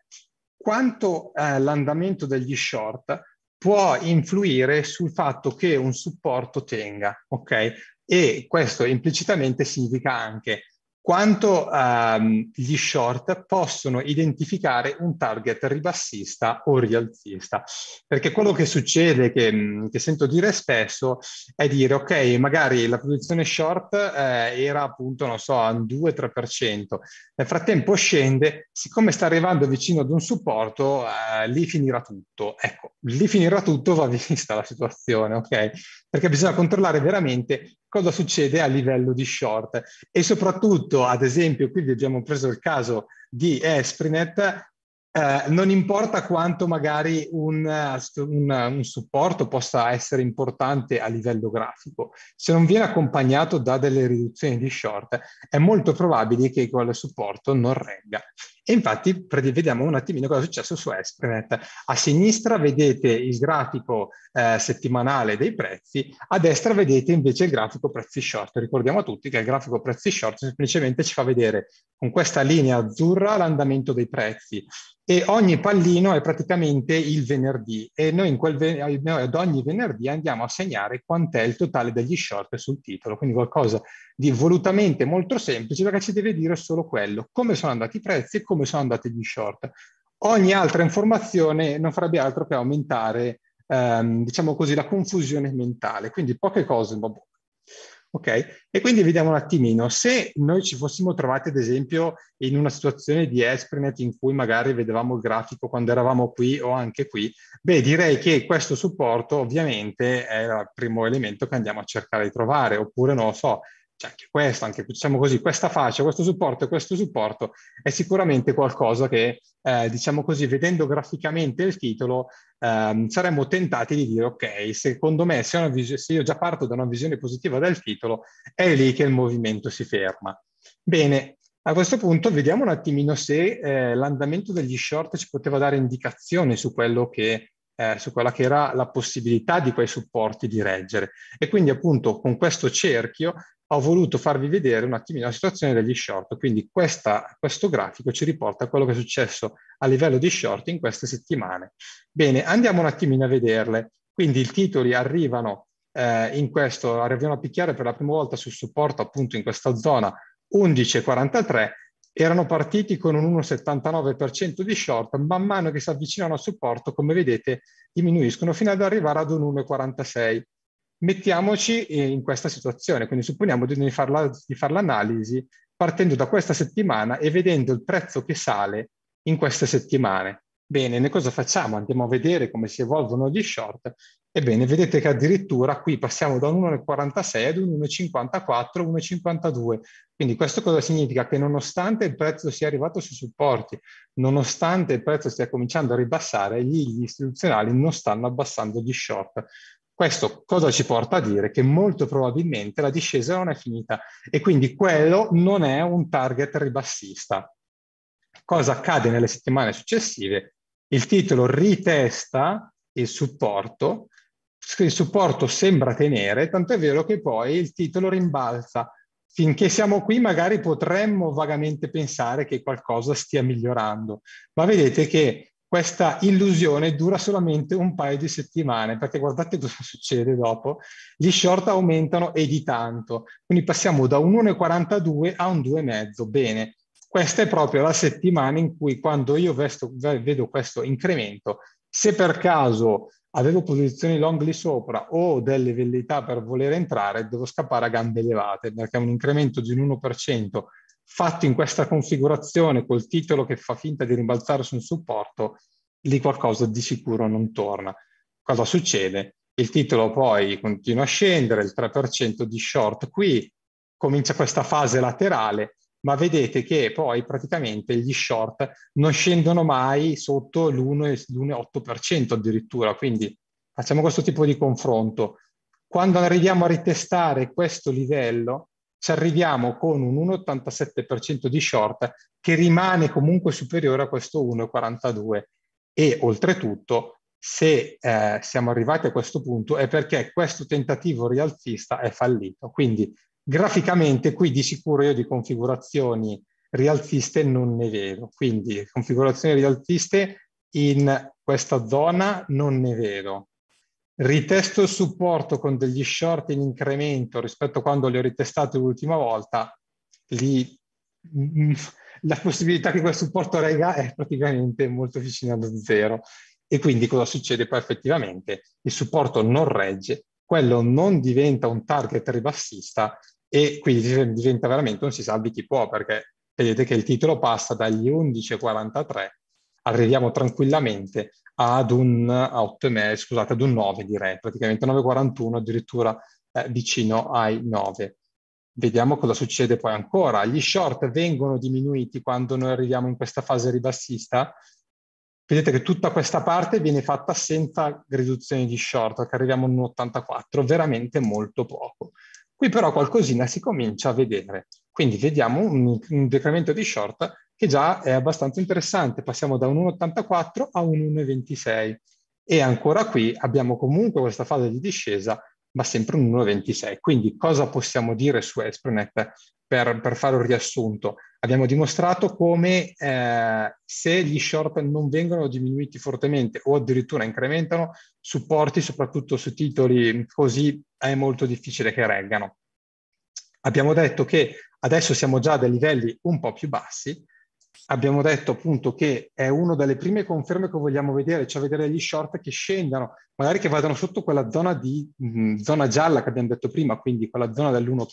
quanto eh, l'andamento degli short può influire sul fatto che un supporto tenga, ok? E questo implicitamente significa anche quanto ehm, gli short possono identificare un target ribassista o rialzista. Perché quello che succede, che, mm, che sento dire spesso, è dire, ok, magari la posizione short eh, era appunto, non so, un 2-3%, nel frattempo scende, siccome sta arrivando vicino ad un supporto, eh, lì finirà tutto. Ecco, lì finirà tutto, va vista la situazione, ok? Perché bisogna controllare veramente cosa succede a livello di short e soprattutto appunto, ad esempio, qui abbiamo preso il caso di Esprinet, eh, non importa quanto magari un, un, un, supporto possa essere importante a livello grafico, se non viene accompagnato da delle riduzioni di short, è molto probabile che quel supporto non regga. E infatti vediamo un attimino cosa è successo su Esprinet. A sinistra vedete il grafico eh, settimanale dei prezzi, a destra vedete invece il grafico prezzi short. Ricordiamo a tutti che il grafico prezzi short semplicemente ci fa vedere con questa linea azzurra l'andamento dei prezzi e ogni pallino è praticamente il venerdì e noi, ven- noi ad ogni venerdì andiamo a segnare quant'è il totale degli short sul titolo, quindi qualcosa di volutamente molto semplice perché ci deve dire solo quello, come sono andati i prezzi e come sono andati gli short. Ogni altra informazione non farebbe altro che aumentare, ehm, diciamo così, la confusione mentale, quindi poche cose, ma boh. Ok? E quindi vediamo un attimino, se noi ci fossimo trovati ad esempio in una situazione di Esprinet in cui magari vedevamo il grafico quando eravamo qui o anche qui, beh direi che questo supporto ovviamente è il primo elemento che andiamo a cercare di trovare, oppure non lo so, c'è cioè, anche questo, anche diciamo così, questa faccia, questo supporto e questo supporto è sicuramente qualcosa che, eh, diciamo così, vedendo graficamente il titolo, ehm, saremmo tentati di dire, ok, secondo me se, vis- se, io già parto da una visione positiva del titolo, è lì che il movimento si ferma. Bene, a questo punto vediamo un attimino se eh, l'andamento degli short ci poteva dare indicazioni su quello che eh, su quella che era la possibilità di quei supporti di reggere. E quindi appunto con questo cerchio ho voluto farvi vedere un attimino la situazione degli short, quindi questa, questo grafico ci riporta a quello che è successo a livello di short in queste settimane. Bene, andiamo un attimino a vederle. Quindi i titoli arrivano eh, in questo, arrivano a picchiare per la prima volta sul supporto appunto in questa zona 11,43, erano partiti con un 1,79% di short, man mano che si avvicinano al supporto, come vedete, diminuiscono fino ad arrivare ad un 1,46% mettiamoci eh, in questa situazione, quindi supponiamo di fare far l'analisi partendo da questa settimana e vedendo il prezzo che sale in queste settimane. Bene, ne cosa facciamo? Andiamo a vedere come si evolvono gli short. Ebbene, vedete che addirittura qui passiamo da un 1,46 ad un 1,54, 1,52. Quindi questo cosa significa? Che nonostante il prezzo sia arrivato sui supporti, nonostante il prezzo stia cominciando a ribassare, gli istituzionali non stanno abbassando gli short. Questo cosa ci porta a dire? Che molto probabilmente la discesa non è finita e quindi quello non è un target ribassista. Cosa accade nelle settimane successive? Il titolo ritesta il supporto, il supporto sembra tenere, tanto è vero che poi il titolo rimbalza. Finché siamo qui magari potremmo vagamente pensare che qualcosa stia migliorando, ma vedete che questa illusione dura solamente un paio di settimane, perché guardate cosa succede dopo, gli short aumentano e di tanto, quindi passiamo da un 1,42 a un 2,5, bene, questa è proprio la settimana in cui quando io vesto, vedo questo incremento, se per caso avevo posizioni long lì sopra o delle vellità per voler entrare, devo scappare a gambe elevate, perché un incremento di un 1% fatto in questa configurazione col titolo che fa finta di rimbalzare su un supporto, lì qualcosa di sicuro non torna. Cosa succede? Il titolo poi continua a scendere, il 3% di short qui, comincia questa fase laterale, ma vedete che poi praticamente gli short non scendono mai sotto l'1,8% addirittura, quindi facciamo questo tipo di confronto. Quando arriviamo a ritestare questo livello, ci arriviamo con un 1,87% di short che rimane comunque superiore a questo 1,42 e oltretutto se eh, siamo arrivati a questo punto è perché questo tentativo rialzista è fallito. Quindi graficamente qui di sicuro io di configurazioni rialziste non ne vedo, quindi configurazioni rialziste in questa zona non ne vedo. Ritesto il supporto con degli short in incremento rispetto a quando li ho ritestati l'ultima volta, lì mm, mm, la possibilità che quel supporto rega è praticamente molto vicina allo zero. E quindi cosa succede poi effettivamente? Il supporto non regge, quello non diventa un target ribassista e quindi diventa veramente un si salvi chi può, perché vedete che il titolo passa dagli 11,43, arriviamo tranquillamente ad un 8 me, scusate, ad un 9 direi, praticamente 9,41 addirittura eh, vicino ai 9. Vediamo cosa succede poi ancora. Gli short vengono diminuiti quando noi arriviamo in questa fase ribassista. Vedete che tutta questa parte viene fatta senza riduzione di short, che arriviamo a un 84, veramente molto poco. Qui però qualcosina si comincia a vedere. Quindi vediamo un, un decremento di short che già è abbastanza interessante. Passiamo da un 1,84 a un 1,26 e ancora qui abbiamo comunque questa fase di discesa, ma sempre un 1,26. Quindi cosa possiamo dire su Espronet per, per fare un riassunto? Abbiamo dimostrato come eh, se gli short non vengono diminuiti fortemente o addirittura incrementano, supporti soprattutto su titoli così è molto difficile che reggano. Abbiamo detto che adesso siamo già a dei livelli un po' più bassi, abbiamo detto appunto che è una delle prime conferme che vogliamo vedere, cioè vedere gli short che scendano, magari che vadano sotto quella zona di mh, mm, zona gialla che abbiamo detto prima, quindi quella zona dell'1%.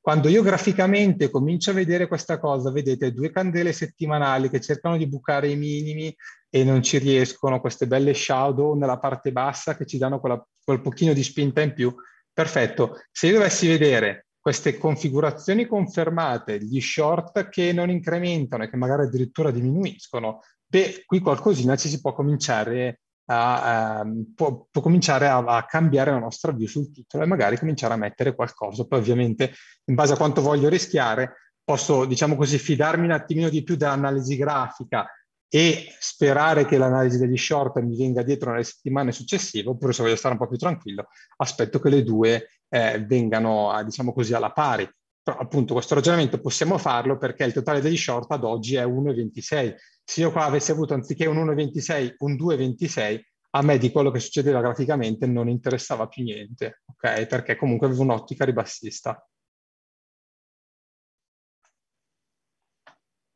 Quando io graficamente comincio a vedere questa cosa, vedete due candele settimanali che cercano di bucare i minimi e non ci riescono, queste belle shadow nella parte bassa che ci danno quella, quel pochino di spinta in più. Perfetto. Se io dovessi vedere queste configurazioni confermate, gli short che non incrementano e che magari addirittura diminuiscono, beh, qui qualcosina ci si può cominciare a, a, può, può cominciare a, a, cambiare la nostra view sul titolo e magari cominciare a mettere qualcosa. Poi ovviamente in base a quanto voglio rischiare posso, diciamo così, fidarmi un attimino di più dell'analisi grafica e sperare che l'analisi degli short mi venga dietro nelle settimane successive, oppure se voglio stare un po' più tranquillo, aspetto che le due eh, vengano, a, eh, diciamo così, alla pari. Però appunto questo ragionamento possiamo farlo perché il totale degli short ad oggi è 1,26. Se io qua avessi avuto anziché un 1,26, un 2,26, a me di quello che succedeva graficamente non interessava più niente, ok? Perché comunque avevo un'ottica ribassista.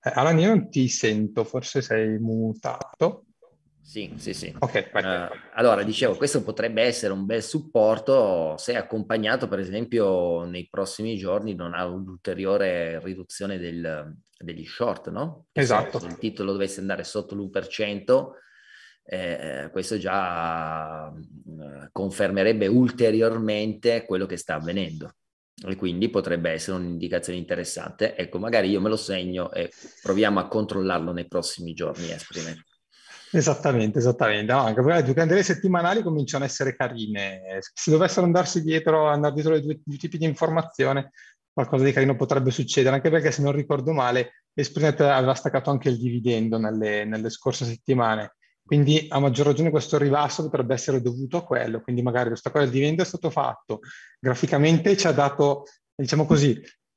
Eh, Alani, non ti sento, forse sei mutato. Sì, sì, sì. Okay, uh, allora, dicevo, questo potrebbe essere un bel supporto se accompagnato, per esempio, nei prossimi giorni non ha un'ulteriore riduzione del, degli short, no? Esatto. Se il titolo dovesse andare sotto l'1%, eh, eh, questo già eh, confermerebbe ulteriormente quello che sta avvenendo e quindi potrebbe essere un'indicazione interessante. Ecco, magari io me lo segno e proviamo a controllarlo nei prossimi giorni, esprimendo. Eh, Esattamente, esattamente. No, anche perché eh, le due settimanali cominciano a essere carine. Se dovessero andarsi dietro, andare dietro i due, due, tipi di informazione, qualcosa di carino potrebbe succedere, anche perché se non ricordo male, Esprinet aveva staccato anche il dividendo nelle, nelle scorse settimane. Quindi a maggior ragione questo ribasso potrebbe essere dovuto a quello, quindi magari questa cosa del dividendo è stato fatto, graficamente ci ha dato, diciamo così,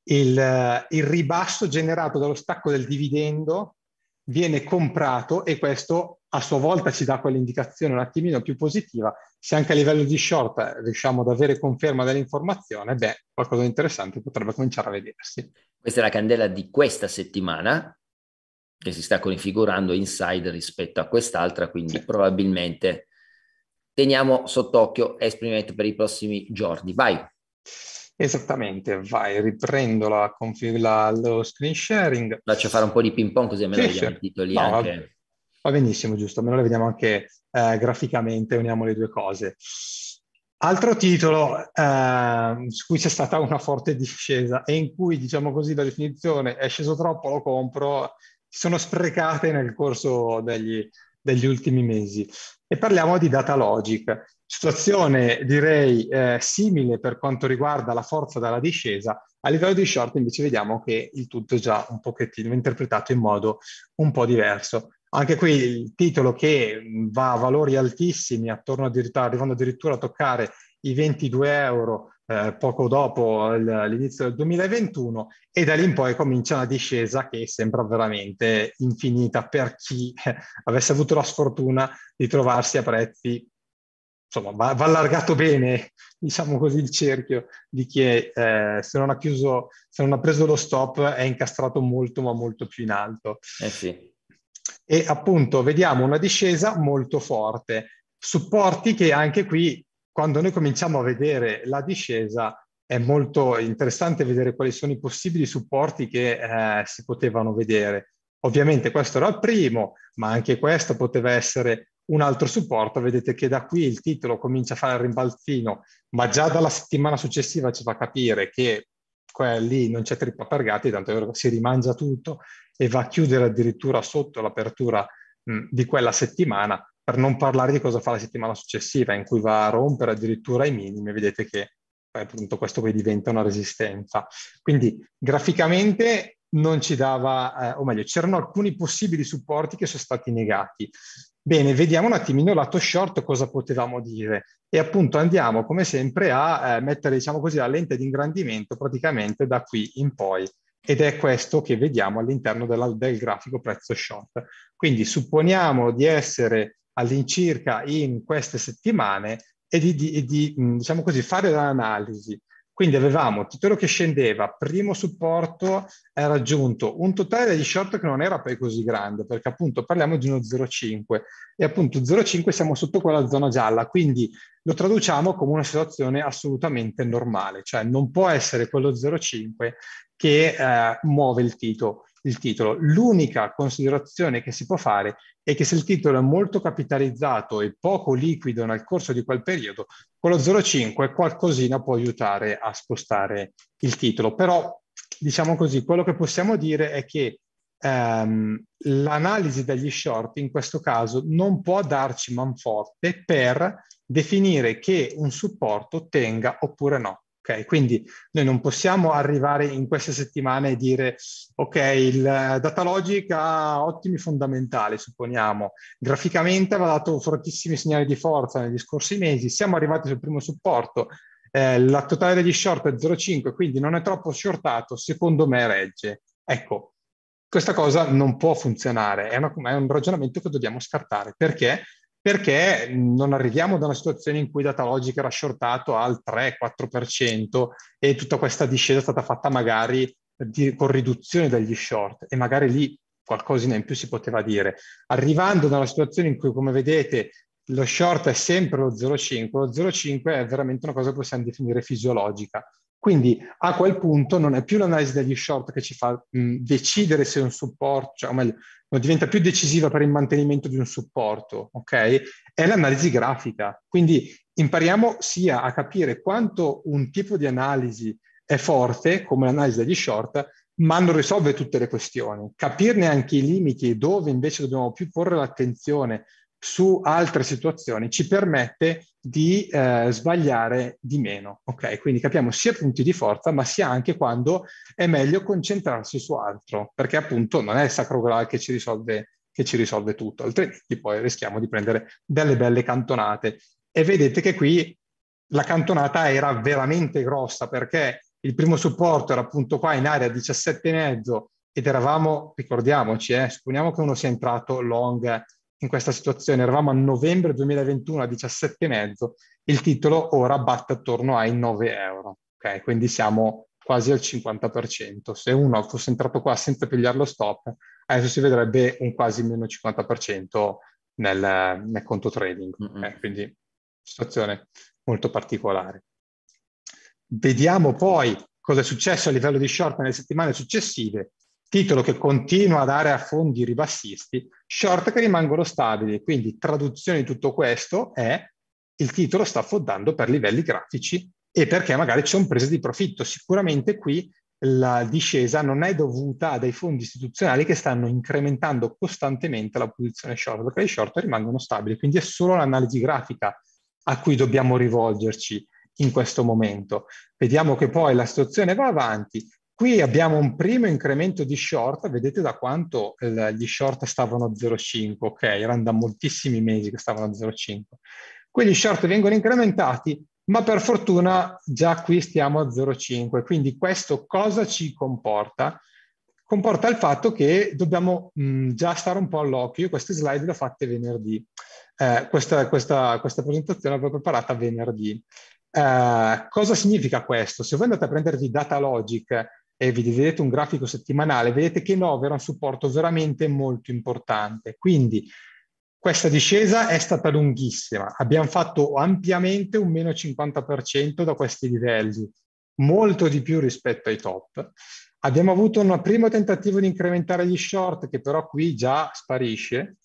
il, il ribasso generato dallo stacco del dividendo viene comprato e questo a sua volta ci dà quell'indicazione un attimino più positiva, se anche a livello di short riusciamo ad avere conferma dell'informazione, beh, qualcosa di interessante potrebbe cominciare a vedersi. Questa è la candela di questa settimana che si sta configurando inside rispetto a quest'altra, quindi sì. probabilmente teniamo sott'occhio esperimento per i prossimi giorni. Vai. Esattamente, vai, riprendo la, config- la, lo screen sharing. Lascio fare un po' di ping pong così me almeno vediamo i titoli no, anche. Va benissimo, giusto, almeno le vediamo anche eh, graficamente, uniamo le due cose. Altro titolo eh, su cui c'è stata una forte discesa e in cui, diciamo così, la definizione è sceso troppo, lo compro, si sono sprecate nel corso degli, degli ultimi mesi. E parliamo di data logic. situazione direi eh, simile per quanto riguarda la forza della discesa. A livello di short invece vediamo che il tutto è già un pochettino interpretato in modo un po' diverso. Anche qui il titolo che va a valori altissimi, attorno addirittura, arrivando addirittura a toccare i 22 euro eh, poco dopo l'inizio del 2021 e da lì in poi comincia una discesa che sembra veramente infinita per chi eh, avesse avuto la sfortuna di trovarsi a prezzi insomma, va, va, allargato bene, diciamo così, il cerchio di chi è, eh, se, non chiuso, se, non ha preso lo stop è incastrato molto, ma molto più in alto. Eh sì e appunto vediamo una discesa molto forte. Supporti che anche qui, quando noi cominciamo a vedere la discesa, è molto interessante vedere quali sono i possibili supporti che eh, si potevano vedere. Ovviamente questo era il primo, ma anche questo poteva essere un altro supporto. Vedete che da qui il titolo comincia a fare il rimbalzino, ma già dalla settimana successiva ci fa capire che quelli non c'è trippa per gatti, tanto è vero che si rimangia tutto e va a chiudere addirittura sotto l'apertura mh, di quella settimana, per non parlare di cosa fa la settimana successiva, in cui va a rompere addirittura i minimi, vedete che eh, appunto questo poi diventa una resistenza. Quindi graficamente non ci dava, eh, o meglio, c'erano alcuni possibili supporti che sono stati negati. Bene, vediamo un attimino lato short cosa potevamo dire e appunto andiamo come sempre a eh, mettere diciamo così la lente di ingrandimento praticamente da qui in poi ed è questo che vediamo all'interno della, del grafico prezzo short. Quindi supponiamo di essere all'incirca in queste settimane e di, di, di mm, diciamo così, fare l'analisi quindi avevamo Titolo che scendeva, primo supporto, è raggiunto un totale di short che non era poi così grande, perché appunto parliamo di uno 0,5 e appunto 0,5 siamo sotto quella zona gialla, quindi lo traduciamo come una situazione assolutamente normale, cioè non può essere quello 0,5 che eh, muove il titolo il titolo. L'unica considerazione che si può fare è che se il titolo è molto capitalizzato e poco liquido nel corso di quel periodo, con lo 0,5 qualcosina può aiutare a spostare il titolo, però diciamo così, quello che possiamo dire è che ehm, l'analisi degli short in questo caso non può darci manforte per definire che un supporto tenga oppure no. Okay, quindi noi non possiamo arrivare in queste settimane e dire, ok, il eh, data logic ha ottimi fondamentali, supponiamo, graficamente aveva dato fortissimi segnali di forza negli scorsi mesi, siamo arrivati sul primo supporto, eh, la totale degli short è 0,5, quindi non è troppo shortato, secondo me regge. Ecco, questa cosa non può funzionare, è, una, è un ragionamento che dobbiamo scartare perché perché non arriviamo da una situazione in cui Datalogic era shortato al 3-4% e tutta questa discesa è stata fatta magari eh, di, con riduzione dagli short e magari lì qualcosina in più si poteva dire. Arrivando da una situazione in cui, come vedete, lo short è sempre lo 0,5, lo 0,5 è veramente una cosa che possiamo definire fisiologica. Quindi a quel punto non è più l'analisi degli short che ci fa mh, decidere se un supporto, cioè, o meglio, non diventa più decisiva per il mantenimento di un supporto, ok? È l'analisi grafica. Quindi impariamo sia a capire quanto un tipo di analisi è forte, come l'analisi degli short, ma non risolve tutte le questioni. Capirne anche i limiti e dove invece dobbiamo più porre l'attenzione su altre situazioni ci permette di eh, sbagliare di meno. Ok, quindi capiamo sia punti di forza, ma sia anche quando è meglio concentrarsi su altro, perché appunto non è il sacro graal che ci risolve, che ci risolve tutto, altrimenti poi rischiamo di prendere delle belle cantonate. E vedete che qui la cantonata era veramente grossa perché il primo supporto era appunto qua in area 17,5 ed eravamo, ricordiamoci, eh, supponiamo che uno sia entrato long in questa situazione, eravamo a novembre 2021 a 17,5, il titolo ora batte attorno ai 9 euro, okay? quindi siamo quasi al 50%. Se uno fosse entrato qua senza pigliare lo stop, adesso si vedrebbe un quasi meno 50% nel, nel conto trading, mm okay? Eh, quindi situazione molto particolare. Vediamo poi cosa è successo a livello di short nelle settimane successive titolo che continua a dare a fondi ribassisti, short che rimangono stabili. Quindi traduzione di tutto questo è il titolo sta affondando per livelli grafici e perché magari c'è un preso di profitto. Sicuramente qui la discesa non è dovuta a dei fondi istituzionali che stanno incrementando costantemente la posizione short, perché i short rimangono stabili, quindi è solo l'analisi grafica a cui dobbiamo rivolgerci in questo momento. Vediamo che poi la situazione va avanti, Qui abbiamo un primo incremento di short, vedete da quanto il, eh, gli short stavano a 0,5, ok? Erano da moltissimi mesi che stavano a 0,5. Qui gli short vengono incrementati, ma per fortuna già qui stiamo a 0,5. Quindi questo cosa ci comporta? Comporta il fatto che dobbiamo mh, mm, già stare un po' all'occhio. Io queste slide le ho fatte venerdì. Eh, questa, questa, questa presentazione l'avevo preparata venerdì. Uh, cosa significa questo? Se voi andate a prendervi Datalogic e vi vedete un grafico settimanale, vedete che Nover era un supporto veramente molto importante. Quindi questa discesa è stata lunghissima, abbiamo fatto ampiamente un meno 50% da questi livelli, molto di più rispetto ai top. Abbiamo avuto un primo tentativo di incrementare gli short, che però qui già sparisce.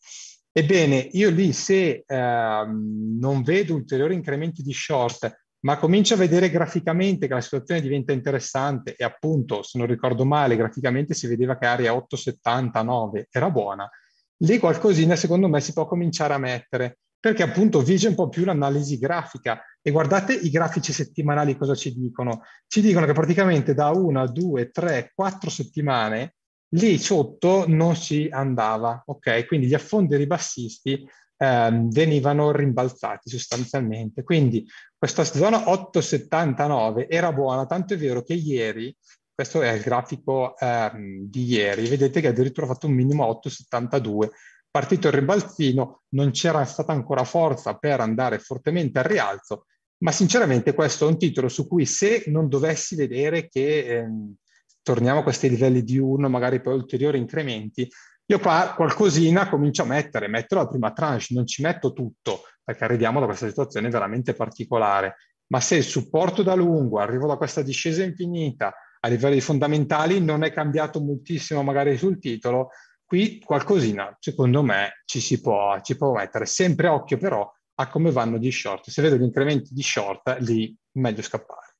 Ebbene, io lì se eh, non vedo ulteriori incrementi di short ma comincio a vedere graficamente che la situazione diventa interessante e appunto, se non ricordo male, graficamente si vedeva che area 879 era buona, lì qualcosina secondo me si può cominciare a mettere, perché appunto vige un po' più l'analisi grafica e guardate i grafici settimanali cosa ci dicono. Ci dicono che praticamente da una, due, tre, quattro settimane lì sotto non si andava, ok? Quindi gli affondi ribassisti ehm, venivano rimbalzati sostanzialmente. Quindi questa zona 879 era buona, tanto è vero che ieri, questo è il grafico ehm, di ieri, vedete che addirittura ha fatto un minimo 872. Partito il rimbalzino, non c'era stata ancora forza per andare fortemente al rialzo, ma sinceramente questo è un titolo su cui se non dovessi vedere che ehm, torniamo a questi livelli di 1, magari poi ulteriori incrementi, io qua qualcosina comincio a mettere, metto la prima tranche, non ci metto tutto, perché arriviamo da questa situazione veramente particolare. Ma se il supporto da lungo, arrivo da questa discesa infinita, a livello livelli fondamentali non è cambiato moltissimo magari sul titolo, qui qualcosina secondo me ci si può, ci può mettere. Sempre occhio però a come vanno gli short. Se vedo gli incrementi di short, lì meglio scappare.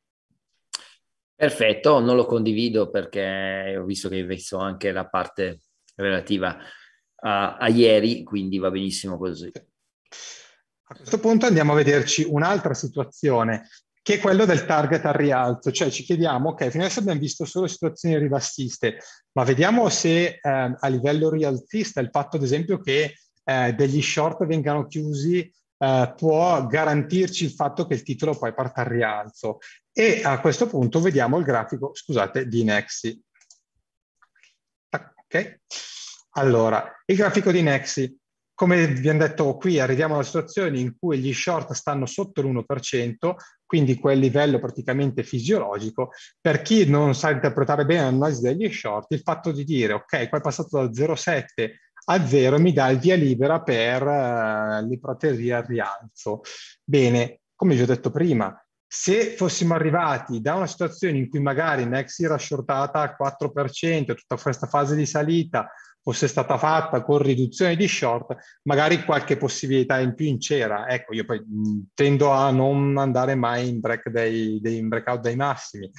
Perfetto, non lo condivido perché ho visto che hai visto anche la parte relativa a, a ieri, quindi va benissimo così. A questo punto andiamo a vederci un'altra situazione che è quella del target al rialzo, cioè ci chiediamo, ok, fino adesso abbiamo visto solo situazioni ribassiste, ma vediamo se eh, a livello rialzista il fatto, ad esempio, che eh, degli short vengano chiusi eh, può garantirci il fatto che il titolo poi parta al rialzo. E a questo punto vediamo il grafico, scusate, di Nexi. Okay? Allora, il grafico di Nexi. Come vi ho detto qui, arriviamo alla situazione in cui gli short stanno sotto l'1%, quindi quel livello praticamente fisiologico. Per chi non sa interpretare bene l'analisi degli short, il fatto di dire, ok, qua è passato da 0,7 a 0 mi dà il via libera per uh, eh, l'iprateria al rialzo. Bene, come vi ho detto prima, se fossimo arrivati da una situazione in cui magari Next era shortata al 4%, tutta questa fase di salita fosse stata fatta con riduzione di short, magari qualche possibilità in più in c'era. Ecco, io poi tendo a non andare mai in, break dei, dei, in breakout dai massimi,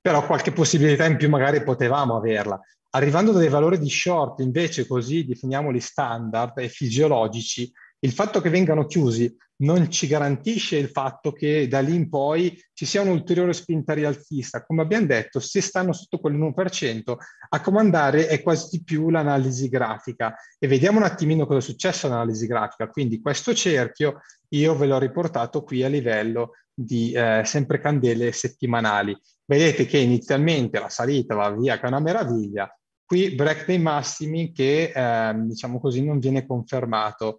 però qualche possibilità in più magari potevamo averla. Arrivando a dei valori di short, invece così definiamoli standard e fisiologici, il fatto che vengano chiusi non ci garantisce il fatto che da lì in poi ci sia un'ulteriore spinta rialzista. Come abbiamo detto, se stanno sotto quell'1%, a comandare è quasi di più l'analisi grafica. E vediamo un attimino cosa è successo all'analisi grafica. Quindi questo cerchio io ve l'ho riportato qui a livello di eh, sempre candele settimanali. Vedete che inizialmente la salita va via che è una meraviglia, qui break dei massimi che eh, diciamo così non viene confermato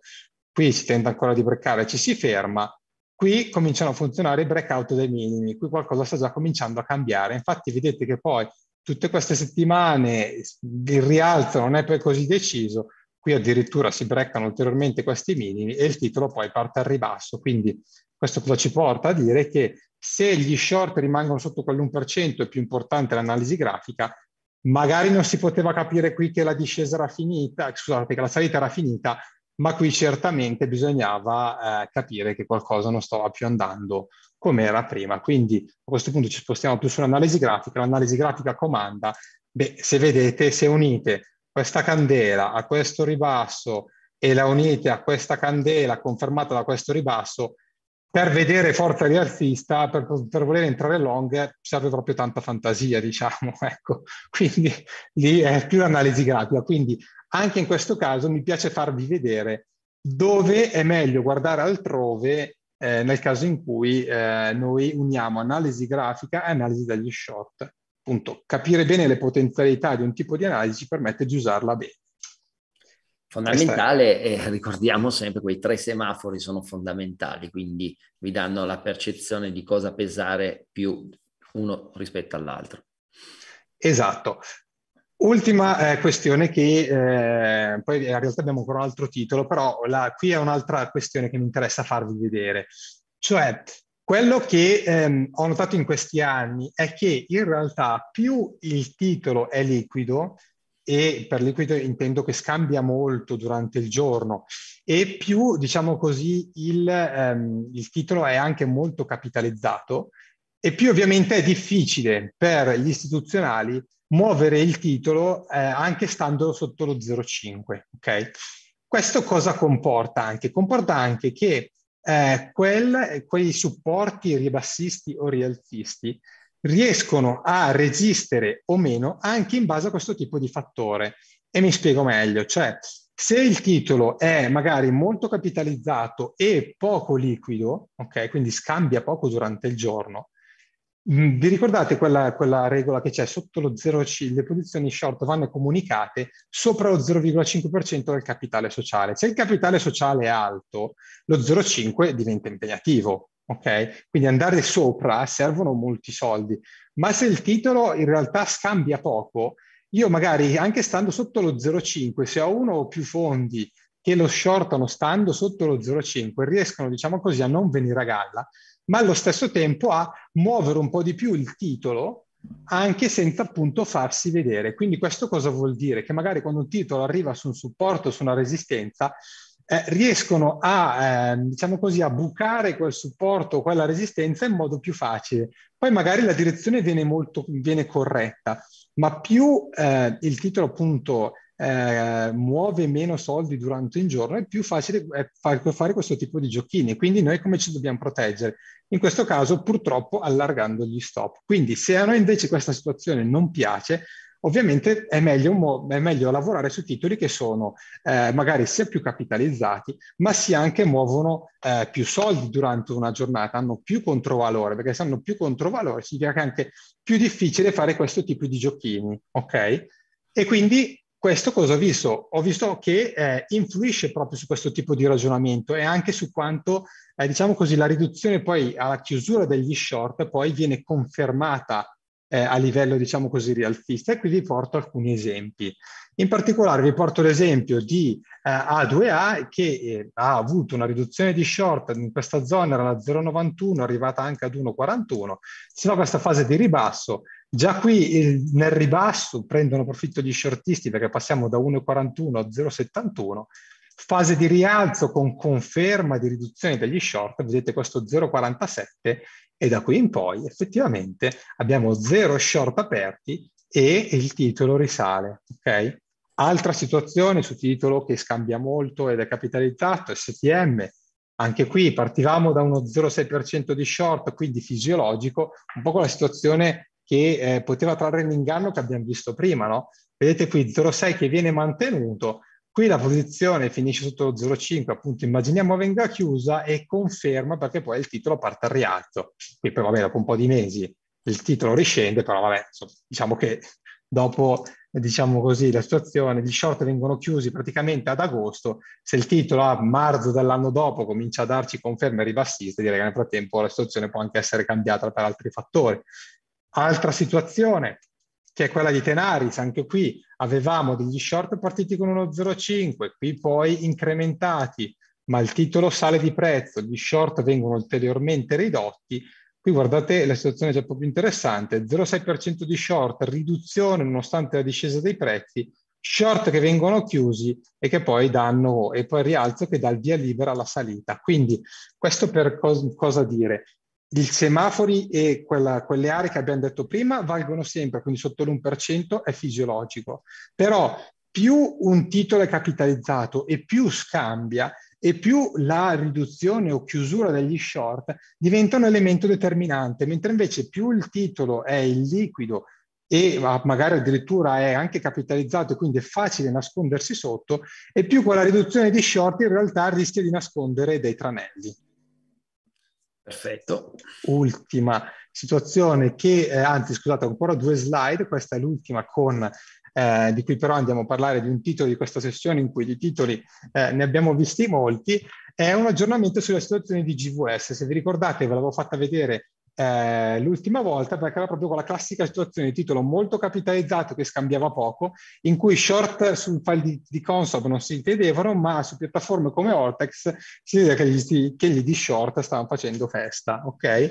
qui si tende ancora a breccare, ci si ferma, qui cominciano a funzionare i breakout dei minimi, qui qualcosa sta già cominciando a cambiare. Infatti vedete che poi tutte queste settimane il rialzo non è così deciso, qui addirittura si breccano ulteriormente questi minimi e il titolo poi parte al ribasso. Quindi questo cosa ci porta a dire? Che se gli short rimangono sotto quell'1% è più importante l'analisi grafica, magari non si poteva capire qui che la discesa era finita, scusate, che la salita era finita, ma qui certamente bisognava eh, capire che qualcosa non stava più andando come era prima. Quindi a questo punto ci spostiamo più sull'analisi grafica. L'analisi grafica comanda, beh, se vedete, se unite questa candela a questo ribasso e la unite a questa candela confermata da questo ribasso, per vedere forza di per, per voler entrare long, serve proprio tanta fantasia, diciamo, ecco. Quindi lì è più analisi grafica. Quindi anche in questo caso mi piace farvi vedere dove è meglio guardare altrove eh, nel caso in cui eh, noi uniamo analisi grafica e analisi degli short. Appunto, capire bene le potenzialità di un tipo di analisi ci permette di usarla bene fondamentale e ricordiamo sempre quei tre semafori sono fondamentali, quindi vi danno la percezione di cosa pesare più uno rispetto all'altro. Esatto. Ultima eh, questione che eh, poi in realtà abbiamo ancora un altro titolo, però la, qui è un'altra questione che mi interessa farvi vedere, cioè quello che ehm, ho notato in questi anni è che in realtà più il titolo è liquido, e per liquido intendo che scambia molto durante il giorno e più, diciamo così, il, ehm, il titolo è anche molto capitalizzato e più ovviamente è difficile per gli istituzionali muovere il titolo eh, anche stando sotto lo 0,5. Okay? Questo cosa comporta anche? Comporta anche che eh, quel, quei supporti ribassisti o rialzisti riescono a resistere o meno anche in base a questo tipo di fattore. E mi spiego meglio, cioè se il titolo è magari molto capitalizzato e poco liquido, ok, quindi scambia poco durante il giorno, mh, mm, vi ricordate quella, quella, regola che c'è sotto lo 0,5, le posizioni short vanno comunicate sopra lo 0,5% del capitale sociale. Se il capitale sociale è alto, lo 0,5 diventa impegnativo, ok? Quindi andare sopra servono molti soldi, ma se il titolo in realtà scambia poco, io magari anche stando sotto lo 0,5, se ho uno o più fondi che lo shortano stando sotto lo 0,5, riescono, diciamo così, a non venire a galla, ma allo stesso tempo a muovere un po' di più il titolo anche senza appunto farsi vedere. Quindi questo cosa vuol dire? Che magari quando un titolo arriva su un supporto, su una resistenza, eh, riescono a, eh, diciamo così, a bucare quel supporto, quella resistenza in modo più facile. Poi magari la direzione viene molto viene corretta, ma più eh, il titolo appunto eh, muove meno soldi durante un giorno, è più facile eh, fare questo tipo di giochini. Quindi noi come ci dobbiamo proteggere? In questo caso purtroppo allargando gli stop. Quindi se a noi invece questa situazione non piace, Ovviamente è meglio, è meglio lavorare su titoli che sono eh, magari sia più capitalizzati, ma si anche muovono eh, più soldi durante una giornata, hanno più controvalore, perché se hanno più controvalore significa che è anche più difficile fare questo tipo di giochini, ok? E quindi questo cosa ho visto? Ho visto che eh, influisce proprio su questo tipo di ragionamento e anche su quanto, eh, diciamo così, la riduzione poi alla chiusura degli short poi viene confermata eh, a livello, diciamo così, rialzista e qui vi porto alcuni esempi. In particolare vi porto l'esempio di eh, A2A che eh, ha avuto una riduzione di short in questa zona era la 0,91, arrivata anche ad 1,41, se no questa fase di ribasso, già qui il, nel ribasso prendono profitto gli shortisti perché passiamo da 1,41 a 0,71 Fase di rialzo con conferma di riduzione degli short, vedete questo 0,47 e da qui in poi effettivamente abbiamo zero short aperti e il titolo risale, ok? Altra situazione su titolo che scambia molto ed è capitalizzato, STM, anche qui partivamo da uno 0,6% di short, quindi fisiologico, un po' con la situazione che eh, poteva trarre l'inganno che abbiamo visto prima, no? Vedete qui 0,6 che viene mantenuto, Qui la posizione finisce sotto 0,5, appunto immaginiamo venga chiusa e conferma perché poi il titolo parte al rialzo. Qui poi vabbè dopo un po' di mesi il titolo riscende, però vabbè insomma, diciamo che dopo diciamo così, la situazione, gli short vengono chiusi praticamente ad agosto, se il titolo a marzo dell'anno dopo comincia a darci conferme ribassiste, direi che nel frattempo la situazione può anche essere cambiata per altri fattori. Altra situazione, che è quella di Tenaris. Anche qui avevamo degli short partiti con 1,05, qui poi incrementati, ma il titolo sale di prezzo, gli short vengono ulteriormente ridotti. Qui guardate la situazione è già proprio interessante, 0,6% di short, riduzione nonostante la discesa dei prezzi, short che vengono chiusi e che poi danno e poi rialzo che dà il via libera alla salita. Quindi questo per cos- cosa dire? i semafori e quella, quelle aree che abbiamo detto prima valgono sempre, quindi sotto l'1% è fisiologico. Però più un titolo è capitalizzato e più scambia e più la riduzione o chiusura degli short diventa un elemento determinante, mentre invece più il titolo è illiquido e magari addirittura è anche capitalizzato e quindi è facile nascondersi sotto, e più quella riduzione di short in realtà rischia di nascondere dei tranelli. Perfetto. Ultima situazione che, eh, anzi scusate, ancora due slide, questa è l'ultima con, eh, di cui però andiamo a parlare di un titolo di questa sessione in cui di titoli eh, ne abbiamo visti molti, è un aggiornamento sulla situazione di GVS. Se vi ricordate, ve l'avevo fatta vedere eh, l'ultima volta perché era proprio quella classica situazione di titolo molto capitalizzato che scambiava poco, in cui short sul file di, di console non si vedevano, ma su piattaforme come Ortex si vede che gli, che gli di short stavano facendo festa, ok?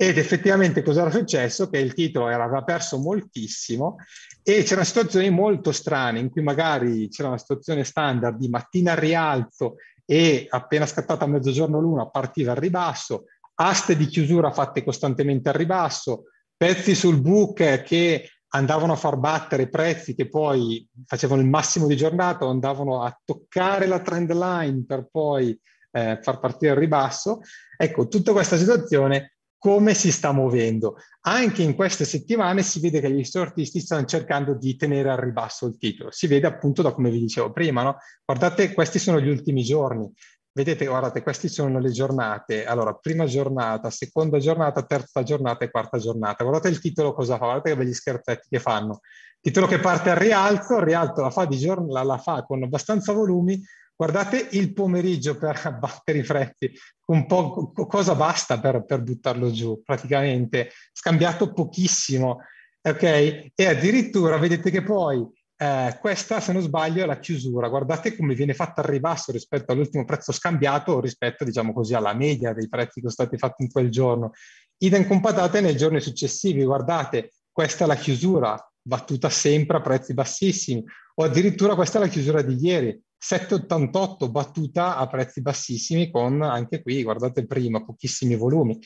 Ed effettivamente cosa era successo? Che il titolo era, aveva perso moltissimo e c'erano situazioni molto strane in cui magari c'era una situazione standard di mattina al rialzo e appena scattata a mezzogiorno l'una partiva al ribasso, aste di chiusura fatte costantemente al ribasso, pezzi sul book che andavano a far battere prezzi che poi facevano il massimo di giornata andavano a toccare la trend line per poi eh, far partire il ribasso. Ecco, tutta questa situazione come si sta muovendo. Anche in queste settimane si vede che gli stortisti stanno cercando di tenere al ribasso il titolo. Si vede appunto da come vi dicevo prima, no? Guardate, questi sono gli ultimi giorni. Vedete, guardate, queste sono le giornate. Allora, prima giornata, seconda giornata, terza giornata e quarta giornata. Guardate il titolo cosa fa, guardate che belli scherzetti che fanno. Titolo che parte al rialzo, il rialzo la fa, di giorno, la, la fa con abbastanza volumi. Guardate il pomeriggio per abbattere i prezzi, un po' cosa basta per, per buttarlo giù, praticamente scambiato pochissimo, ok? E addirittura vedete che poi eh, questa, se non sbaglio, è la chiusura. Guardate come viene fatta al ribasso rispetto all'ultimo prezzo scambiato, rispetto, diciamo così, alla media dei prezzi che sono stati fatti in quel giorno. Idem con patate nei giorni successivi. Guardate, questa è la chiusura, battuta sempre a prezzi bassissimi. O addirittura questa è la chiusura di ieri, 7,88 battuta a prezzi bassissimi con anche qui, guardate prima, pochissimi volumi.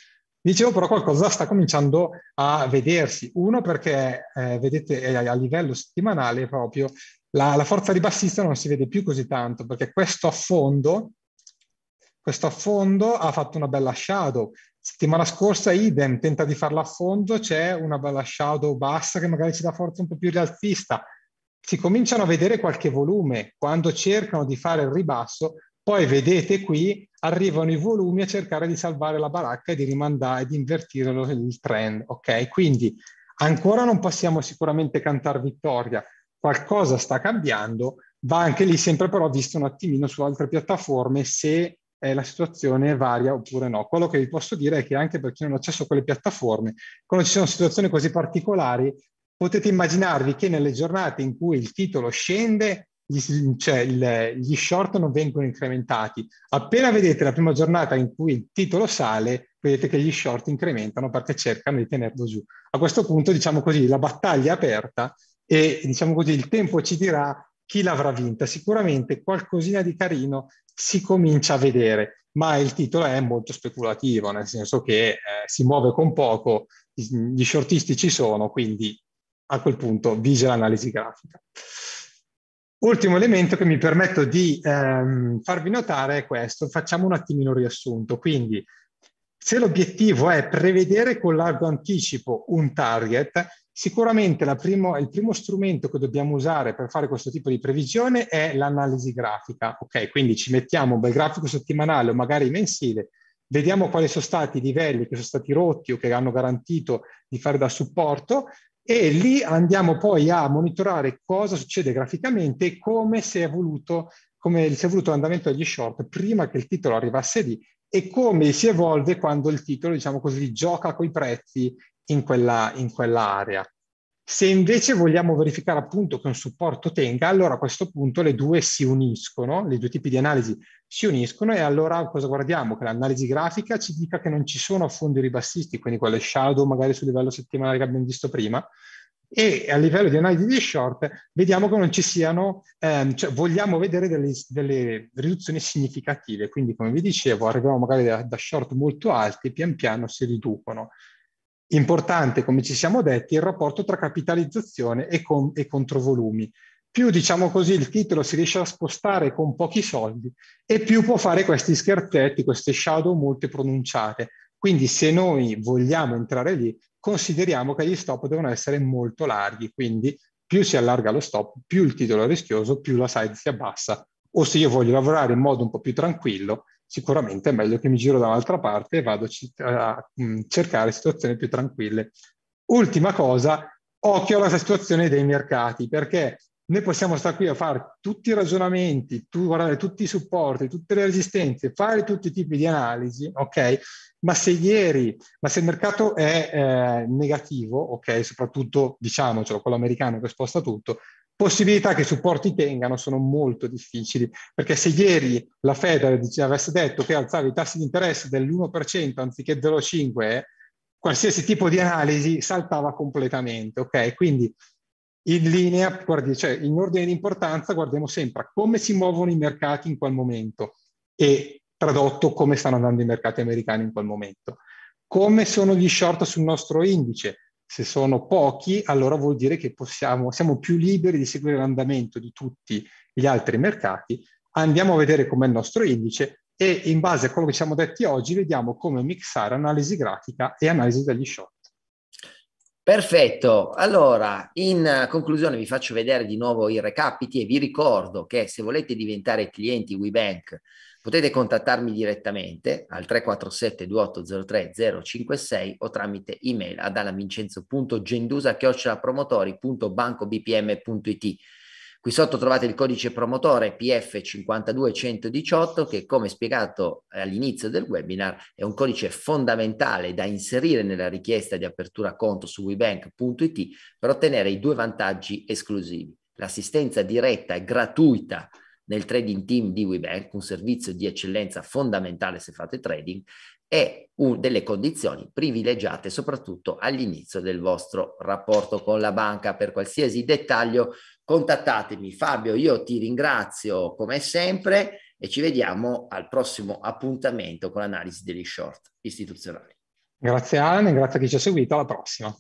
Dicevo però qualcosa sta cominciando a vedersi. Uno perché eh, vedete eh, a livello settimanale proprio la, la forza ribassista non si vede più così tanto perché questo affondo, questo affondo ha fatto una bella shadow. Settimana scorsa idem, tenta di farla a fondo, c'è una bella shadow bassa che magari ci dà forza un po' più rialzista. Si cominciano a vedere qualche volume. Quando cercano di fare il ribasso, poi vedete qui arrivano i volumi a cercare di salvare la baracca e di rimandare, di invertire il trend, ok? Quindi ancora non possiamo sicuramente cantare vittoria, qualcosa sta cambiando, va anche lì sempre però visto un attimino su altre piattaforme se eh, la situazione varia oppure no. Quello che vi posso dire è che anche per chi non ha accesso a quelle piattaforme, quando ci sono situazioni così particolari, potete immaginarvi che nelle giornate in cui il titolo scende, gli, cioè il, gli short non vengono incrementati. Appena vedete la prima giornata in cui il titolo sale, vedete che gli short incrementano perché cercano di tenerlo giù. A questo punto, diciamo così, la battaglia è aperta e diciamo così, il tempo ci dirà chi l'avrà vinta. Sicuramente qualcosina di carino si comincia a vedere, ma il titolo è molto speculativo, nel senso che eh, si muove con poco, gli shortisti ci sono, quindi a quel punto vige l'analisi grafica. Ultimo elemento che mi permetto di ehm, farvi notare è questo, facciamo un attimino riassunto. Quindi, se l'obiettivo è prevedere con largo anticipo un target, sicuramente primo, il primo strumento che dobbiamo usare per fare questo tipo di previsione è l'analisi grafica. Ok, quindi ci mettiamo un bel grafico settimanale o magari mensile, vediamo quali sono stati i livelli che sono stati rotti o che hanno garantito di fare da supporto, e lì andiamo poi a monitorare cosa succede graficamente e come si è evoluto, come si è evoluto l'andamento degli short prima che il titolo arrivasse lì e come si evolve quando il titolo, diciamo così, gioca con i prezzi in, quella, in quell'area. Se invece vogliamo verificare appunto che un supporto tenga, allora a questo punto le due si uniscono, i due tipi di analisi si uniscono e allora cosa guardiamo? Che l'analisi grafica ci dica che non ci sono fondi ribassisti, quindi quelle shadow magari sul livello settimanale che abbiamo visto prima, e a livello di analisi di short vediamo che non ci siano, ehm, cioè vogliamo vedere delle, delle, riduzioni significative, quindi come vi dicevo arriviamo magari da, da short molto alti e pian piano si riducono. Importante, come ci siamo detti, il rapporto tra capitalizzazione e, con, e controvolumi più diciamo così il titolo si riesce a spostare con pochi soldi e più può fare questi scherzetti, queste shadow molte pronunciate. Quindi se noi vogliamo entrare lì, consideriamo che gli stop devono essere molto larghi, quindi più si allarga lo stop, più il titolo è rischioso, più la side si abbassa. O se io voglio lavorare in modo un po' più tranquillo, sicuramente è meglio che mi giro da un'altra parte e vado a mm, cercare situazioni più tranquille. Ultima cosa, occhio alla situazione dei mercati, perché noi possiamo stare qui a fare tutti i ragionamenti, tu, guardare tutti i supporti, tutte le resistenze, fare tutti i tipi di analisi, ok? Ma se ieri, ma se il mercato è eh, negativo, ok? Soprattutto, diciamocelo, quello americano che sposta tutto, possibilità che i supporti tengano sono molto difficili, perché se ieri la Fed avesse detto che alzava i tassi di interesse dell'1% anziché 0,5%, qualsiasi tipo di analisi saltava completamente, ok? Quindi in linea, guardi, cioè in ordine di importanza guardiamo sempre come si muovono i mercati in quel momento e tradotto come stanno andando i mercati americani in quel momento. Come sono gli short sul nostro indice? Se sono pochi, allora vuol dire che possiamo, siamo più liberi di seguire l'andamento di tutti gli altri mercati. Andiamo a vedere com'è il nostro indice e in base a quello che ci siamo detti oggi vediamo come mixare analisi grafica e analisi degli short. Perfetto, allora in conclusione vi faccio vedere di nuovo i recapiti e vi ricordo che se volete diventare clienti WeBank potete contattarmi direttamente al 347 2803 056 o tramite email ad alavincenzo.gendusa.promotori.bancobpm.it. Qui sotto trovate il codice promotore PF52118 che come spiegato eh, all'inizio del webinar è un codice fondamentale da inserire nella richiesta di apertura conto su webank.it per ottenere i due vantaggi esclusivi. L'assistenza diretta e gratuita nel trading team di WeBank, un servizio di eccellenza fondamentale se fate trading, è una delle condizioni privilegiate soprattutto all'inizio del vostro rapporto con la banca. Per qualsiasi dettaglio contattatemi. Fabio, io ti ringrazio come sempre e ci vediamo al prossimo appuntamento con l'analisi degli short istituzionali. Grazie Anne, grazie a chi ci ha seguito, alla prossima.